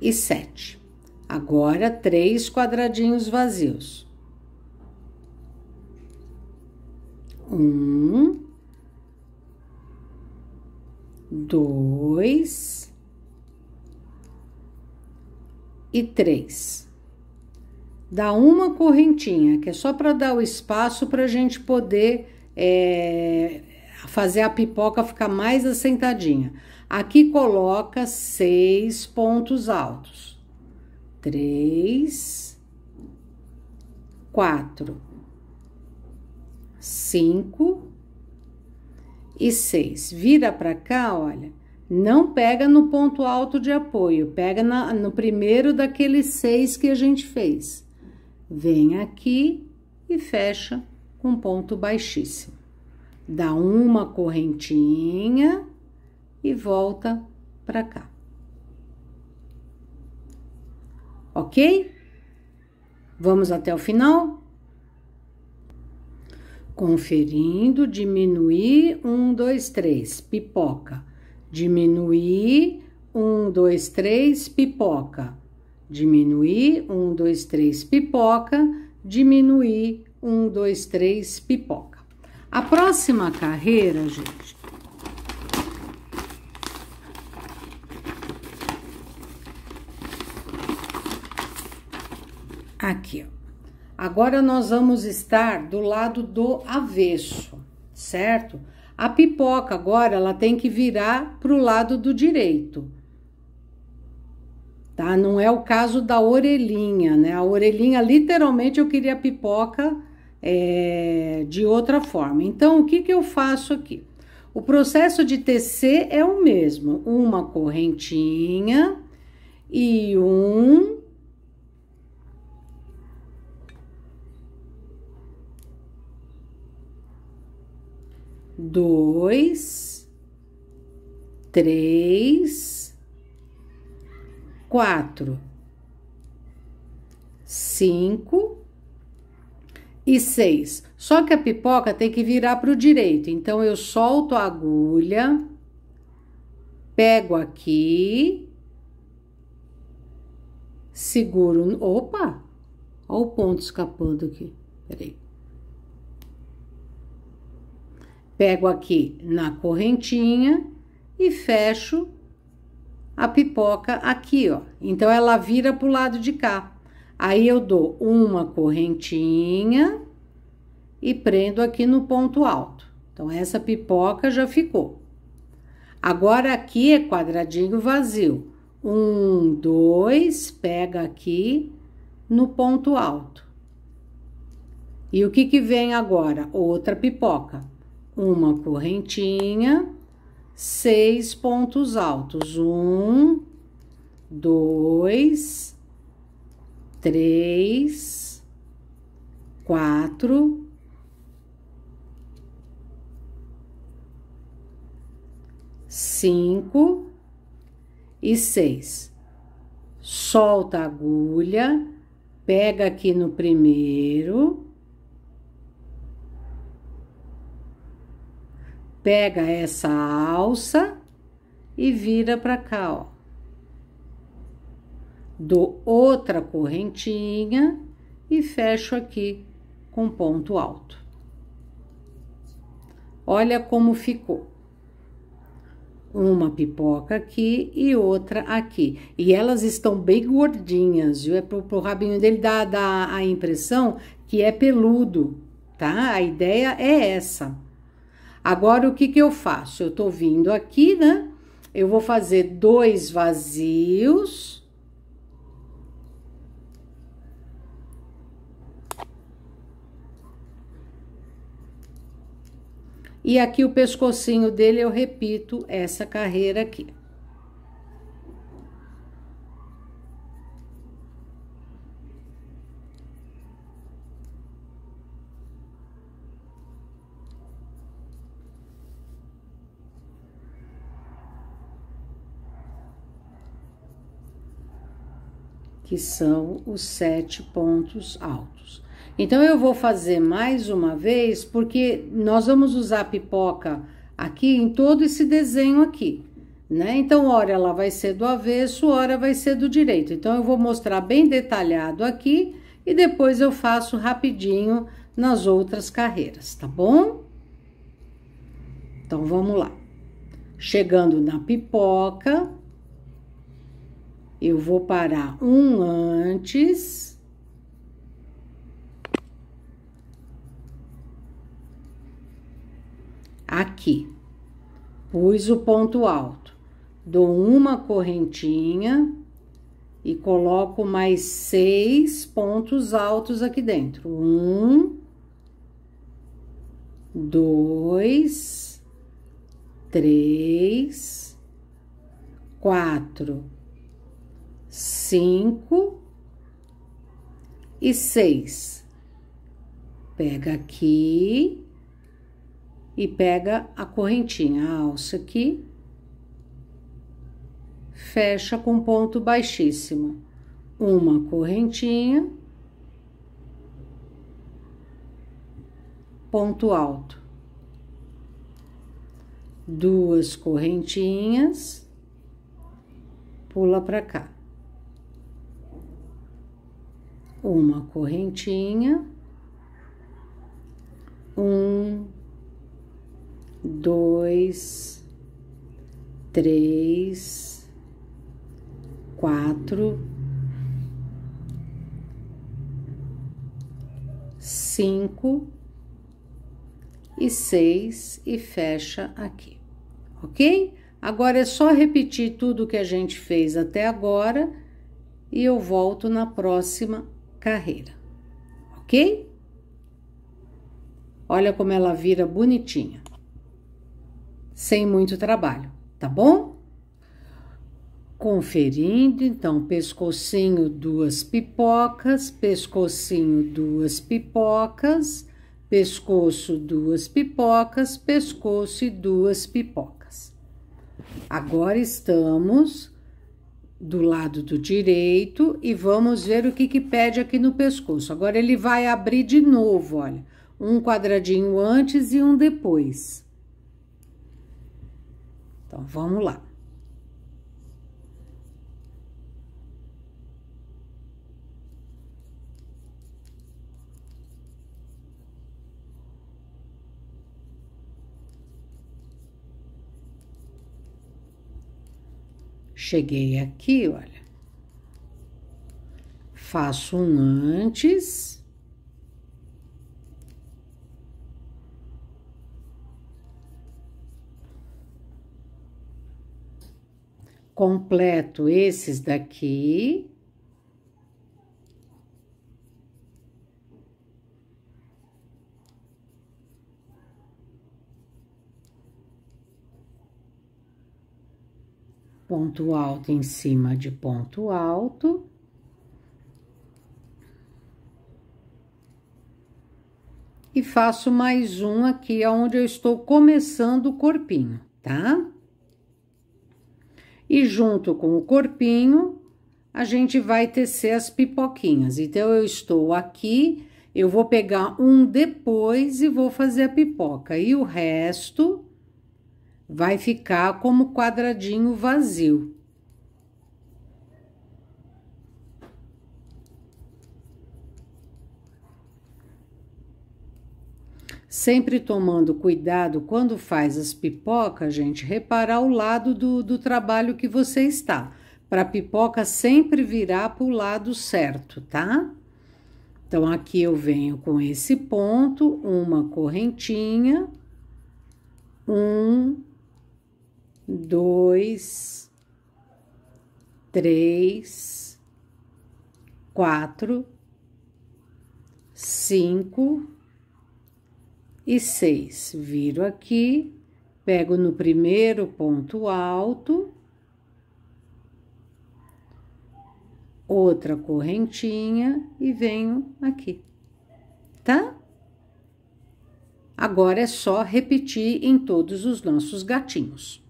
e sete. Agora, três quadradinhos vazios. Um, dois e três. Dá uma correntinha, que é só para dar o espaço para a gente poder é, fazer a pipoca ficar mais assentadinha. Aqui coloca seis pontos altos. Três, quatro, cinco e seis. Vira para cá, olha. Não pega no ponto alto de apoio, pega na, no primeiro daqueles seis que a gente fez. Vem aqui e fecha com ponto baixíssimo dá uma correntinha e volta para cá. Ok? Vamos até o final? Conferindo, diminuir, um, dois, três, pipoca. Diminuir, um, dois, três, pipoca. Diminuir, um, dois, três, pipoca. Diminuir, um, dois, três, pipoca. A próxima carreira, gente, aqui, ó. Agora nós vamos estar do lado do avesso, certo? A pipoca agora ela tem que virar para o lado do direito. Tá? Não é o caso da orelhinha, né? A orelhinha literalmente eu queria a pipoca é, de outra forma. Então, o que, que eu faço aqui? O processo de tecer é o mesmo, uma correntinha e um dois, três, quatro, cinco e 6. Só que a pipoca tem que virar para o direito. Então, eu solto a agulha, pego aqui, seguro. Opa! Olha o ponto escapando aqui. Peraí. Pego aqui na correntinha e fecho a pipoca aqui, ó. Então, ela vira para o lado de cá. Aí eu dou uma correntinha e prendo aqui no ponto alto. Então, essa pipoca já ficou. Agora, aqui é quadradinho vazio. Um, dois, pega aqui no ponto alto. E o que que vem agora? Outra pipoca. Uma correntinha, seis pontos altos. Um, dois, três, quatro, cinco e seis. Solta a agulha, pega aqui no primeiro, pega essa alça e vira para cá, ó dou outra correntinha e fecho aqui com ponto alto. Olha como ficou. Uma pipoca aqui e outra aqui. E elas estão bem gordinhas, viu? É pro, pro rabinho dele dá, dá a impressão que é peludo, tá? A ideia é essa. Agora, o que que eu faço? Eu tô vindo aqui, né? Eu vou fazer dois vazios E aqui o pescocinho dele, eu repito essa carreira aqui. que são os sete pontos altos. Então eu vou fazer mais uma vez, porque nós vamos usar a pipoca aqui em todo esse desenho aqui, né? Então, hora ela vai ser do avesso, hora vai ser do direito. Então, eu vou mostrar bem detalhado aqui e depois eu faço rapidinho nas outras carreiras, tá bom? Então, vamos lá. Chegando na pipoca, eu vou parar um antes aqui. Pus o ponto alto, dou uma correntinha e coloco mais seis pontos altos aqui dentro. Um, dois, três, quatro, cinco e seis. Pega aqui e pega a correntinha, a ah, alça aqui, fecha com ponto baixíssimo, uma correntinha, ponto alto, duas correntinhas, pula para cá, uma correntinha, um dois, três, quatro, cinco e seis e fecha aqui, ok? Agora é só repetir tudo que a gente fez até agora e eu volto na próxima carreira, ok? Olha como ela vira bonitinha sem muito trabalho, tá bom? Conferindo, então, pescocinho, duas pipocas, pescocinho, duas pipocas, pescoço, duas pipocas, pescoço e duas pipocas. Agora estamos do lado do direito e vamos ver o que que pede aqui no pescoço. Agora ele vai abrir de novo, olha, um quadradinho antes e um depois. Então vamos lá. Cheguei aqui, olha. Faço um antes completo esses daqui. Ponto alto em cima de ponto alto. E faço mais um aqui, onde eu estou começando o corpinho, tá? E junto com o corpinho, a gente vai tecer as pipoquinhas. Então, eu estou aqui, eu vou pegar um depois e vou fazer a pipoca. E o resto vai ficar como quadradinho vazio. sempre tomando cuidado quando faz as pipocas, gente, reparar o lado do, do trabalho que você está. Para pipoca sempre virar para o lado certo, tá? Então, aqui eu venho com esse ponto, uma correntinha, um, dois, três, quatro, cinco, e 6. Viro aqui, pego no primeiro ponto alto, outra correntinha e venho aqui, tá? Agora é só repetir em todos os nossos gatinhos.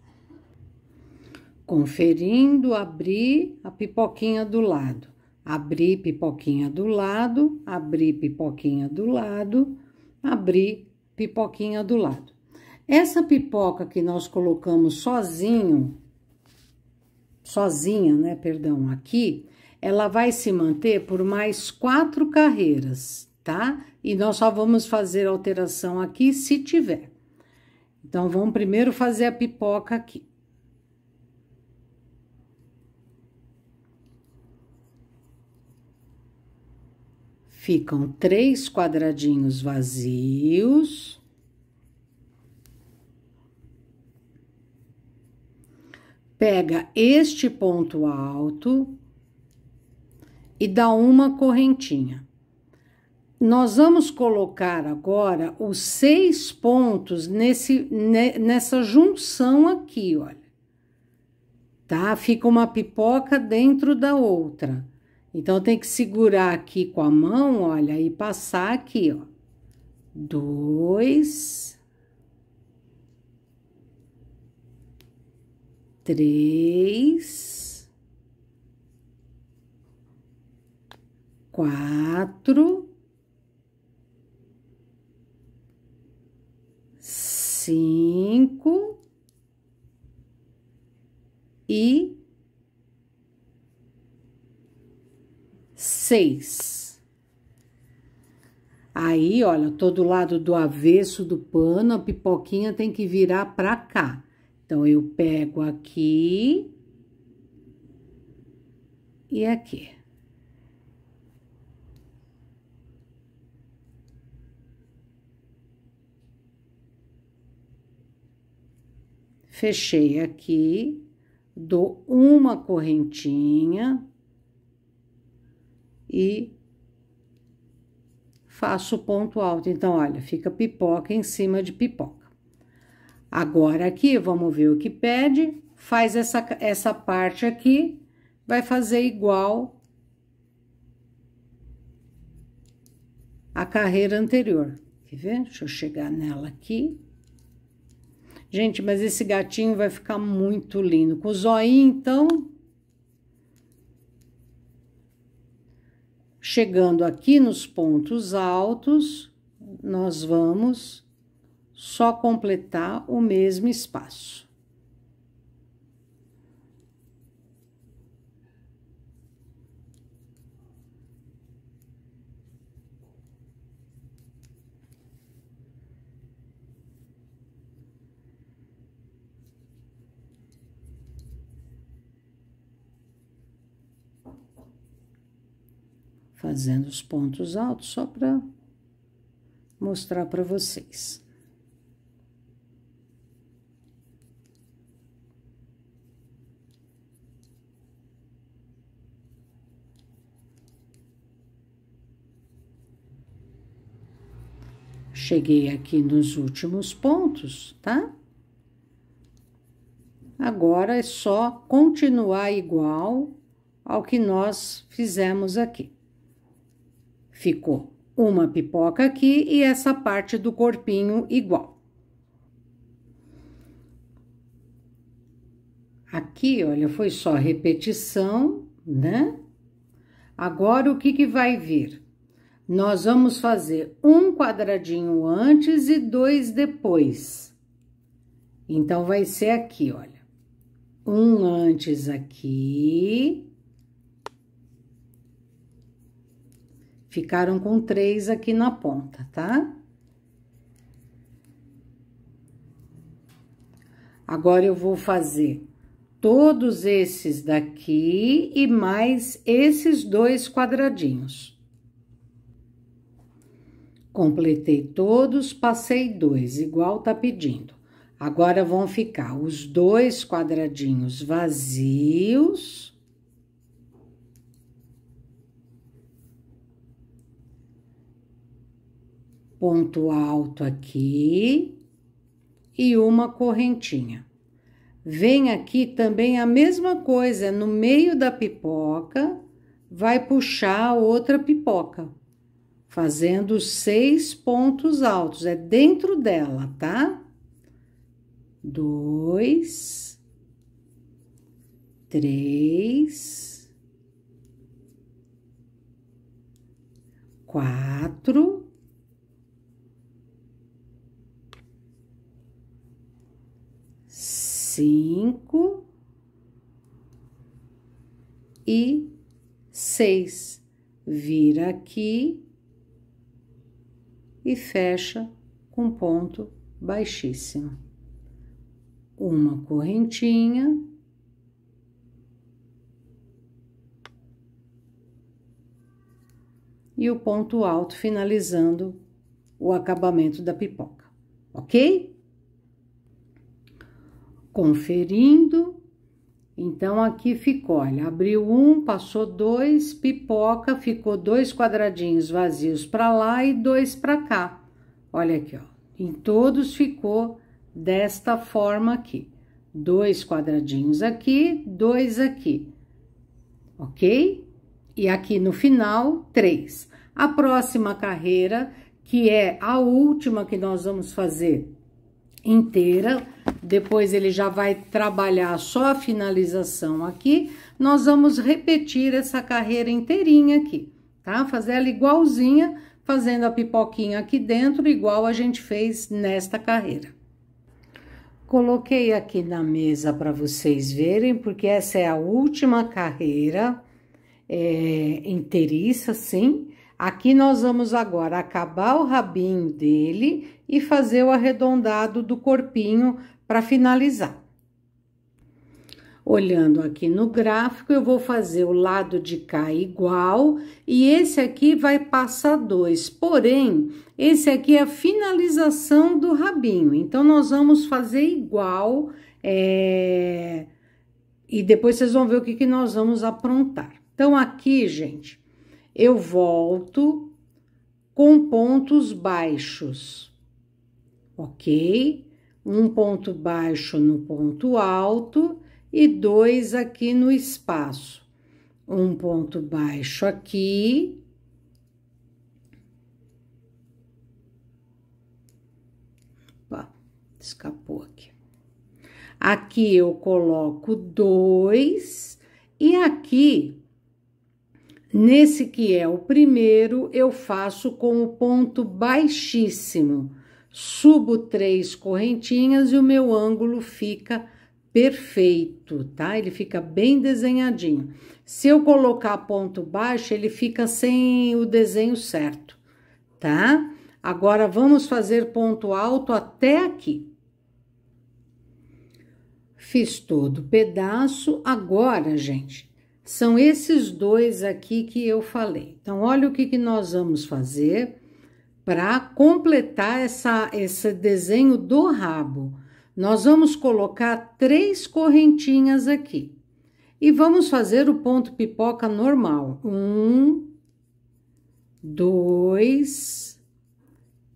Conferindo, abri a pipoquinha do lado, abri pipoquinha do lado, abri pipoquinha do lado, abri pipoquinha do lado. Essa pipoca que nós colocamos sozinho, sozinha, né, perdão, aqui, ela vai se manter por mais quatro carreiras, tá? E nós só vamos fazer alteração aqui se tiver. Então, vamos primeiro fazer a pipoca aqui. ficam três quadradinhos vazios. Pega este ponto alto e dá uma correntinha. Nós vamos colocar agora os seis pontos nesse, nessa junção aqui, olha. Tá? Fica uma pipoca dentro da outra. Então, tem que segurar aqui com a mão, olha, e passar aqui, ó. Dois. Três. Quatro. Cinco. seis. Aí, olha, todo lado do avesso do pano, a pipoquinha tem que virar pra cá. Então, eu pego aqui e aqui. Fechei aqui, dou uma correntinha e faço ponto alto. Então, olha, fica pipoca em cima de pipoca. Agora aqui, vamos ver o que pede. Faz essa, essa parte aqui, vai fazer igual a carreira anterior. Quer ver? Deixa eu chegar nela aqui. Gente, mas esse gatinho vai ficar muito lindo. Com o zoinho, então, Chegando aqui nos pontos altos, nós vamos só completar o mesmo espaço. fazendo os pontos altos só para mostrar para vocês. Cheguei aqui nos últimos pontos, tá? Agora é só continuar igual ao que nós fizemos aqui. Ficou uma pipoca aqui e essa parte do corpinho igual. Aqui, olha, foi só repetição, né? Agora, o que que vai vir? Nós vamos fazer um quadradinho antes e dois depois. Então, vai ser aqui, olha. Um antes aqui, Ficaram com três aqui na ponta, tá? Agora, eu vou fazer todos esses daqui e mais esses dois quadradinhos. Completei todos, passei dois, igual tá pedindo. Agora, vão ficar os dois quadradinhos vazios ponto alto aqui e uma correntinha. Vem aqui também a mesma coisa, no meio da pipoca, vai puxar outra pipoca, fazendo seis pontos altos, é dentro dela, tá? Dois, três, quatro, cinco e seis. Vira aqui e fecha com ponto baixíssimo. Uma correntinha. E o ponto alto finalizando o acabamento da pipoca, ok? conferindo. Então, aqui ficou, olha, abriu um, passou dois, pipoca, ficou dois quadradinhos vazios para lá e dois para cá. Olha aqui, ó, em todos ficou desta forma aqui. Dois quadradinhos aqui, dois aqui, ok? E aqui no final, três. A próxima carreira, que é a última que nós vamos fazer inteira. Depois ele já vai trabalhar só a finalização aqui. Nós vamos repetir essa carreira inteirinha aqui, tá? Fazer ela igualzinha, fazendo a pipoquinha aqui dentro, igual a gente fez nesta carreira. Coloquei aqui na mesa para vocês verem, porque essa é a última carreira é, inteiriça, sim. Aqui nós vamos agora acabar o rabinho dele e fazer o arredondado do corpinho para finalizar. Olhando aqui no gráfico, eu vou fazer o lado de cá igual e esse aqui vai passar dois. Porém, esse aqui é a finalização do rabinho. Então, nós vamos fazer igual é... e depois vocês vão ver o que, que nós vamos aprontar. Então, aqui, gente, eu volto com pontos baixos, ok? Um ponto baixo no ponto alto e dois aqui no espaço. Um ponto baixo aqui. Opa, escapou aqui. Aqui eu coloco dois e aqui Nesse que é o primeiro, eu faço com o ponto baixíssimo, subo três correntinhas e o meu ângulo fica perfeito, tá? Ele fica bem desenhadinho. Se eu colocar ponto baixo, ele fica sem o desenho certo, tá? Agora, vamos fazer ponto alto até aqui. Fiz todo o pedaço. Agora, gente, são esses dois aqui que eu falei. Então, olha o que, que nós vamos fazer para completar essa, esse desenho do rabo. Nós vamos colocar três correntinhas aqui. E vamos fazer o ponto pipoca normal. Um, dois,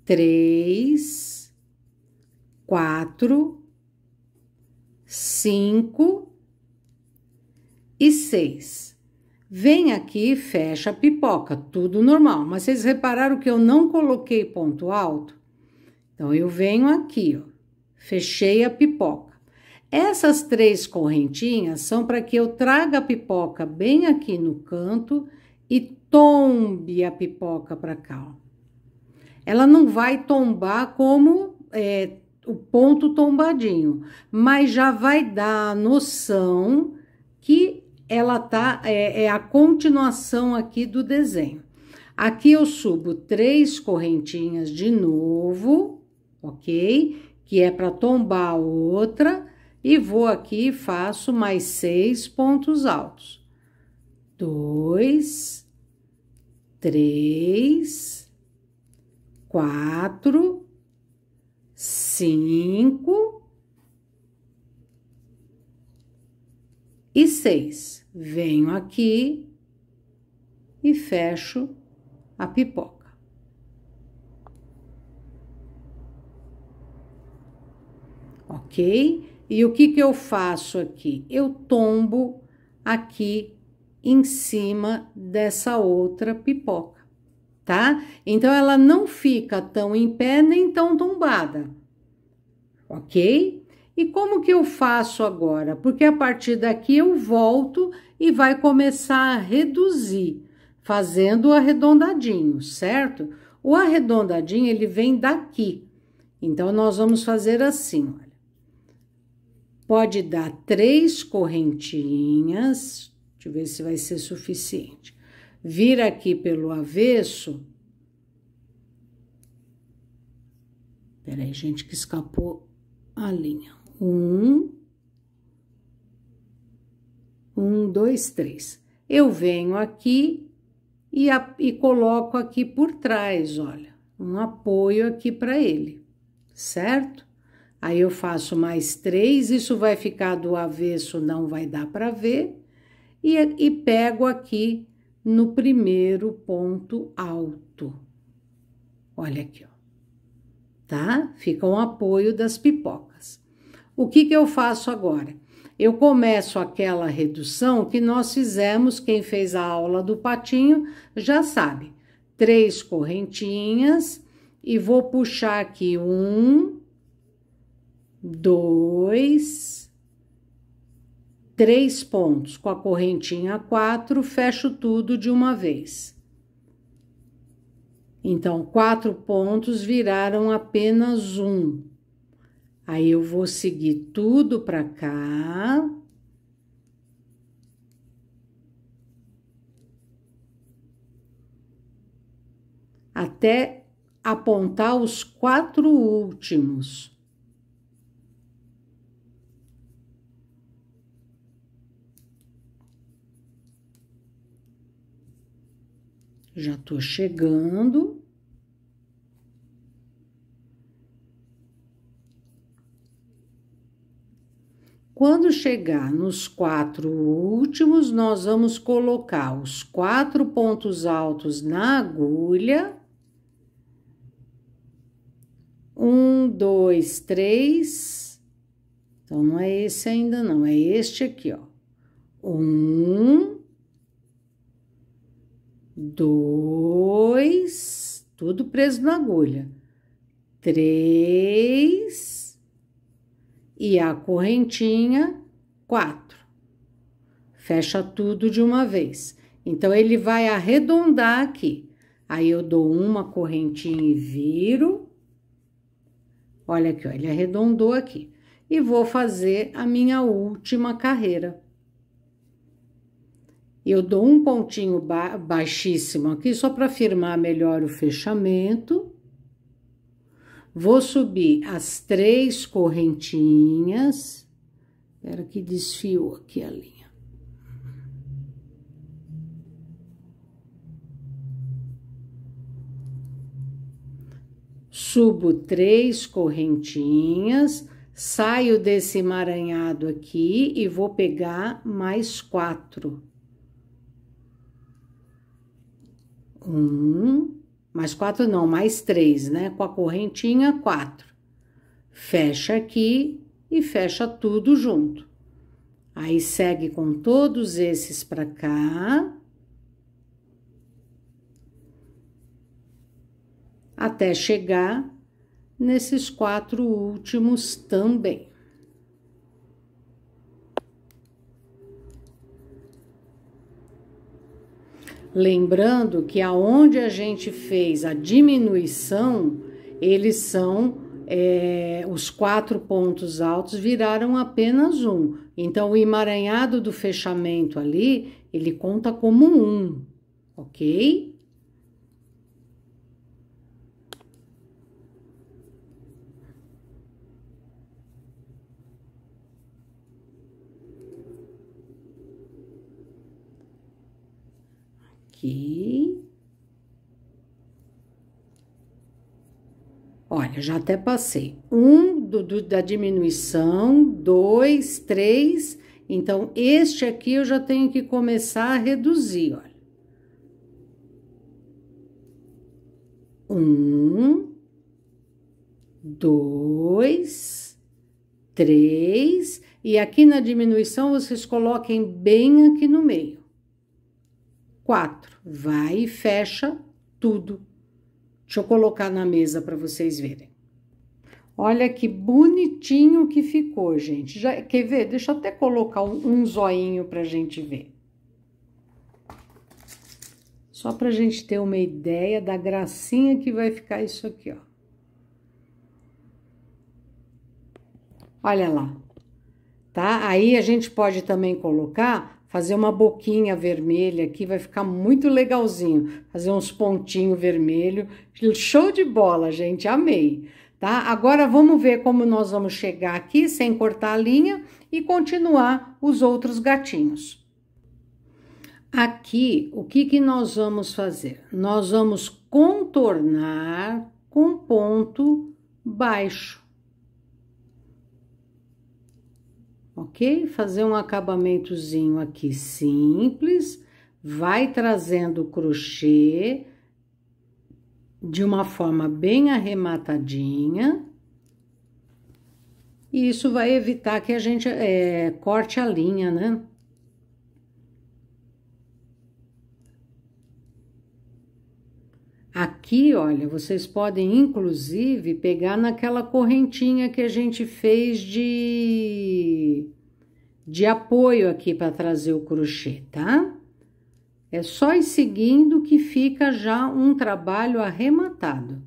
três, quatro, cinco e 6. Vem aqui, fecha a pipoca, tudo normal. Mas vocês repararam que eu não coloquei ponto alto? Então, eu venho aqui, ó, fechei a pipoca. Essas três correntinhas são para que eu traga a pipoca bem aqui no canto e tombe a pipoca para cá. Ó. Ela não vai tombar como é, o ponto tombadinho, mas já vai dar a noção que ela tá é, é a continuação aqui do desenho. Aqui eu subo três correntinhas de novo, ok? Que é para tombar a outra e vou aqui e faço mais seis pontos altos. Dois, três, quatro, cinco e seis. Venho aqui e fecho a pipoca. Ok? E o que, que eu faço aqui? Eu tombo aqui em cima dessa outra pipoca, tá? Então, ela não fica tão em pé nem tão tombada, ok? E como que eu faço agora? Porque a partir daqui eu volto e vai começar a reduzir, fazendo o arredondadinho, certo? O arredondadinho ele vem daqui. Então nós vamos fazer assim, olha. Pode dar três correntinhas, deixa eu ver se vai ser suficiente. Vir aqui pelo avesso. Peraí, gente, que escapou a linha. Um, um, dois, três. Eu venho aqui e, a, e coloco aqui por trás, olha, um apoio aqui para ele, certo? Aí eu faço mais três, isso vai ficar do avesso, não vai dar para ver. E, e pego aqui no primeiro ponto alto. Olha aqui, ó. Tá? Fica um apoio das pipocas. O que, que eu faço agora? Eu começo aquela redução que nós fizemos, quem fez a aula do patinho já sabe. Três correntinhas e vou puxar aqui um, dois, três pontos com a correntinha quatro, fecho tudo de uma vez. Então, quatro pontos viraram apenas um. Aí eu vou seguir tudo para cá. Até apontar os quatro últimos. Já tô chegando. Quando chegar nos quatro últimos, nós vamos colocar os quatro pontos altos na agulha. Um, dois, três. Então, não é esse ainda, não, é este aqui, ó. Um, dois, tudo preso na agulha. Três e a correntinha, quatro. Fecha tudo de uma vez. Então, ele vai arredondar aqui. Aí, eu dou uma correntinha e viro. Olha aqui, ó, ele arredondou aqui. E vou fazer a minha última carreira. Eu dou um pontinho ba baixíssimo aqui, só para firmar melhor o fechamento. Vou subir as três correntinhas. Espera que desfio aqui a linha. Subo três correntinhas, saio desse emaranhado aqui e vou pegar mais quatro. Um, mais quatro não, mais três, né? Com a correntinha, quatro. Fecha aqui e fecha tudo junto. Aí segue com todos esses para cá. Até chegar nesses quatro últimos também. Lembrando que aonde a gente fez a diminuição, eles são é, os quatro pontos altos viraram apenas um. Então, o emaranhado do fechamento ali, ele conta como um, ok? aqui. Olha, já até passei. Um do, do, da diminuição, dois, três. Então, este aqui eu já tenho que começar a reduzir, olha. Um, dois, três. E aqui na diminuição, vocês coloquem bem aqui no meio. Quatro, Vai e fecha tudo. Deixa eu colocar na mesa para vocês verem. Olha que bonitinho que ficou, gente. Já, quer ver? Deixa eu até colocar um, um zoinho a gente ver. Só para a gente ter uma ideia da gracinha que vai ficar isso aqui, ó. Olha lá. Tá? Aí a gente pode também colocar fazer uma boquinha vermelha aqui, vai ficar muito legalzinho. Fazer uns pontinhos vermelho, show de bola, gente, amei. Tá? Agora vamos ver como nós vamos chegar aqui sem cortar a linha e continuar os outros gatinhos. Aqui, o que que nós vamos fazer? Nós vamos contornar com ponto baixo. ok? Fazer um acabamentozinho aqui simples, vai trazendo o crochê de uma forma bem arrematadinha. E isso vai evitar que a gente é, corte a linha, né? Aqui, olha, vocês podem inclusive pegar naquela correntinha que a gente fez de, de apoio aqui para trazer o crochê, tá? É só ir seguindo que fica já um trabalho arrematado.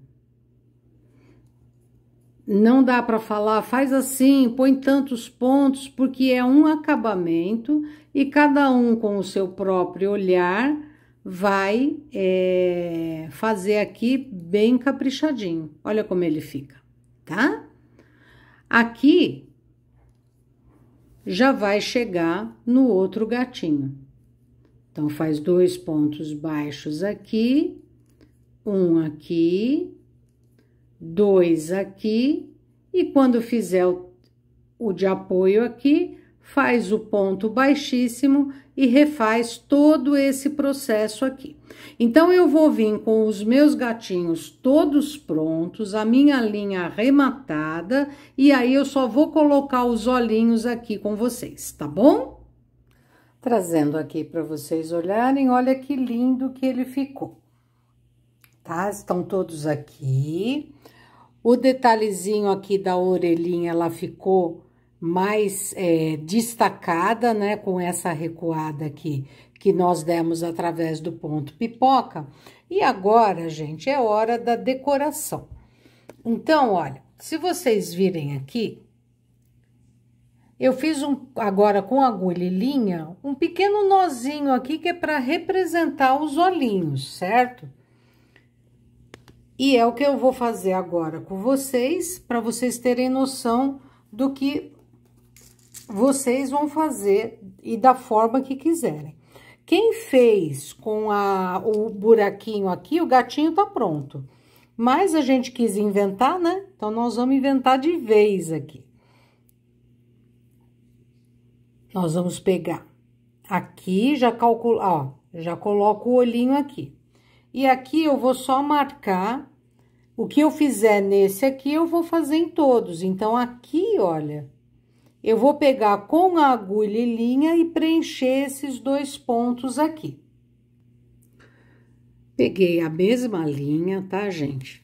Não dá para falar, faz assim, põe tantos pontos, porque é um acabamento e cada um com o seu próprio olhar vai é, fazer aqui bem caprichadinho. Olha como ele fica, tá? Aqui, já vai chegar no outro gatinho. Então, faz dois pontos baixos aqui, um aqui, dois aqui, e quando fizer o, o de apoio aqui, faz o ponto baixíssimo e refaz todo esse processo aqui. Então, eu vou vir com os meus gatinhos todos prontos, a minha linha arrematada, e aí eu só vou colocar os olhinhos aqui com vocês, tá bom? Trazendo aqui para vocês olharem, olha que lindo que ele ficou. Tá? Estão todos aqui. O detalhezinho aqui da orelhinha, ela ficou mais é, destacada, né, com essa recuada aqui que nós demos através do ponto pipoca. E agora, gente, é hora da decoração. Então, olha, se vocês virem aqui, eu fiz um, agora com agulha e linha um pequeno nozinho aqui que é para representar os olhinhos, certo? E é o que eu vou fazer agora com vocês, para vocês terem noção do que vocês vão fazer e da forma que quiserem. Quem fez com a, o buraquinho aqui, o gatinho tá pronto. Mas a gente quis inventar, né? Então, nós vamos inventar de vez aqui. Nós vamos pegar aqui, já calcular, ó, já coloco o olhinho aqui. E aqui eu vou só marcar, o que eu fizer nesse aqui, eu vou fazer em todos. Então, aqui, olha, eu vou pegar com a agulha e linha e preencher esses dois pontos aqui. Peguei a mesma linha, tá, gente?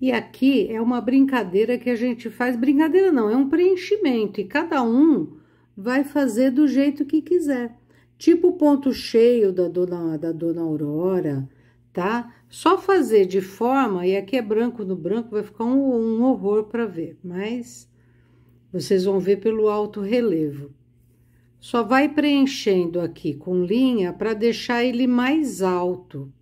E aqui é uma brincadeira que a gente faz, brincadeira não, é um preenchimento, e cada um vai fazer do jeito que quiser. Tipo o ponto cheio da dona, da dona Aurora, tá? Só fazer de forma, e aqui é branco no branco, vai ficar um, um horror para ver, mas vocês vão ver pelo alto relevo. Só vai preenchendo aqui com linha para deixar ele mais alto.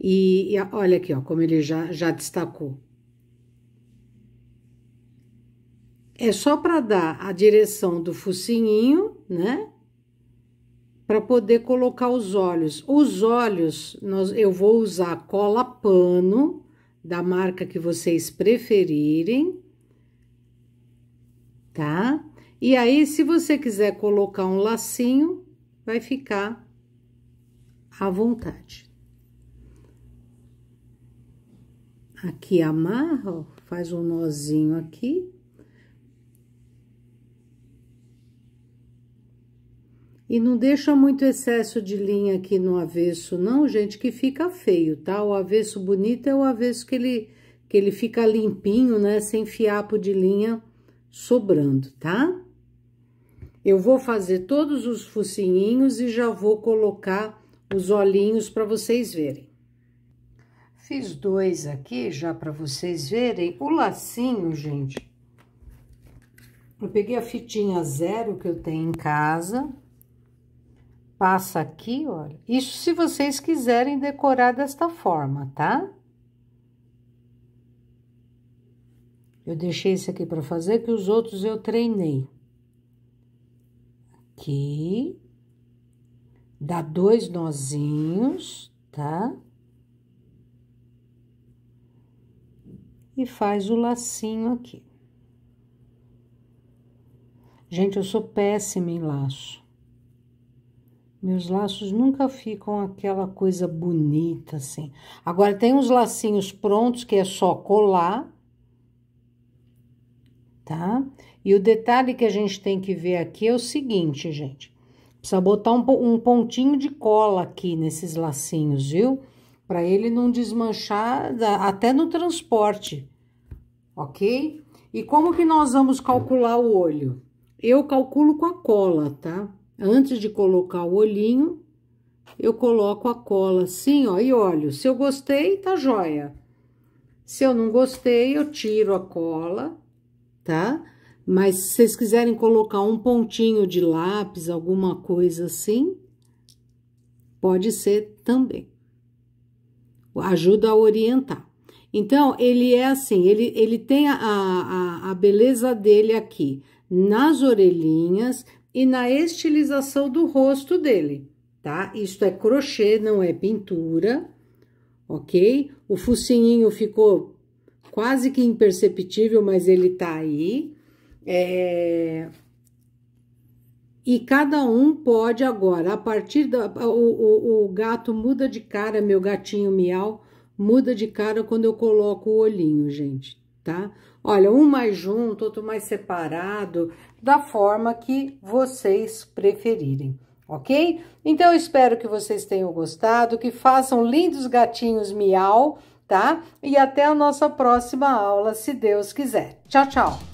E, e, olha aqui, ó, como ele já, já destacou. É só para dar a direção do focinho, né? Para poder colocar os olhos. Os olhos, nós, eu vou usar cola pano da marca que vocês preferirem, tá? E aí, se você quiser colocar um lacinho, vai ficar à vontade. Aqui amarra, ó, faz um nozinho aqui. E não deixa muito excesso de linha aqui no avesso, não, gente, que fica feio, tá? O avesso bonito é o avesso que ele, que ele fica limpinho, né? Sem fiapo de linha sobrando, tá? Eu vou fazer todos os focinhos e já vou colocar os olhinhos para vocês verem. Fiz dois aqui já para vocês verem. O lacinho, gente, eu peguei a fitinha zero que eu tenho em casa, passa aqui, olha. Isso se vocês quiserem decorar desta forma, tá? Eu deixei esse aqui para fazer, que os outros eu treinei. Aqui. Dá dois nozinhos, tá? E faz o lacinho aqui. Gente, eu sou péssima em laço. Meus laços nunca ficam aquela coisa bonita assim. Agora tem uns lacinhos prontos que é só colar, tá? E o detalhe que a gente tem que ver aqui é o seguinte, gente. Precisa botar um, um pontinho de cola aqui nesses lacinhos, viu? Para ele não desmanchar até no transporte, ok? E como que nós vamos calcular o olho? Eu calculo com a cola, tá? Antes de colocar o olhinho, eu coloco a cola assim, ó, e olho. Se eu gostei, tá joia. Se eu não gostei, eu tiro a cola, tá? Mas se vocês quiserem colocar um pontinho de lápis, alguma coisa assim, pode ser também. Ajuda a orientar. Então, ele é assim, ele, ele tem a, a, a beleza dele aqui nas orelhinhas, e na estilização do rosto dele, tá? Isto é crochê, não é pintura, ok? O focinho ficou quase que imperceptível, mas ele tá aí. É... E cada um pode agora, a partir da. O, o, o gato muda de cara, meu gatinho miau, muda de cara quando eu coloco o olhinho, gente, tá? Olha, um mais junto, outro mais separado, da forma que vocês preferirem, ok? Então, eu espero que vocês tenham gostado, que façam lindos gatinhos miau, tá? E até a nossa próxima aula, se Deus quiser. Tchau, tchau!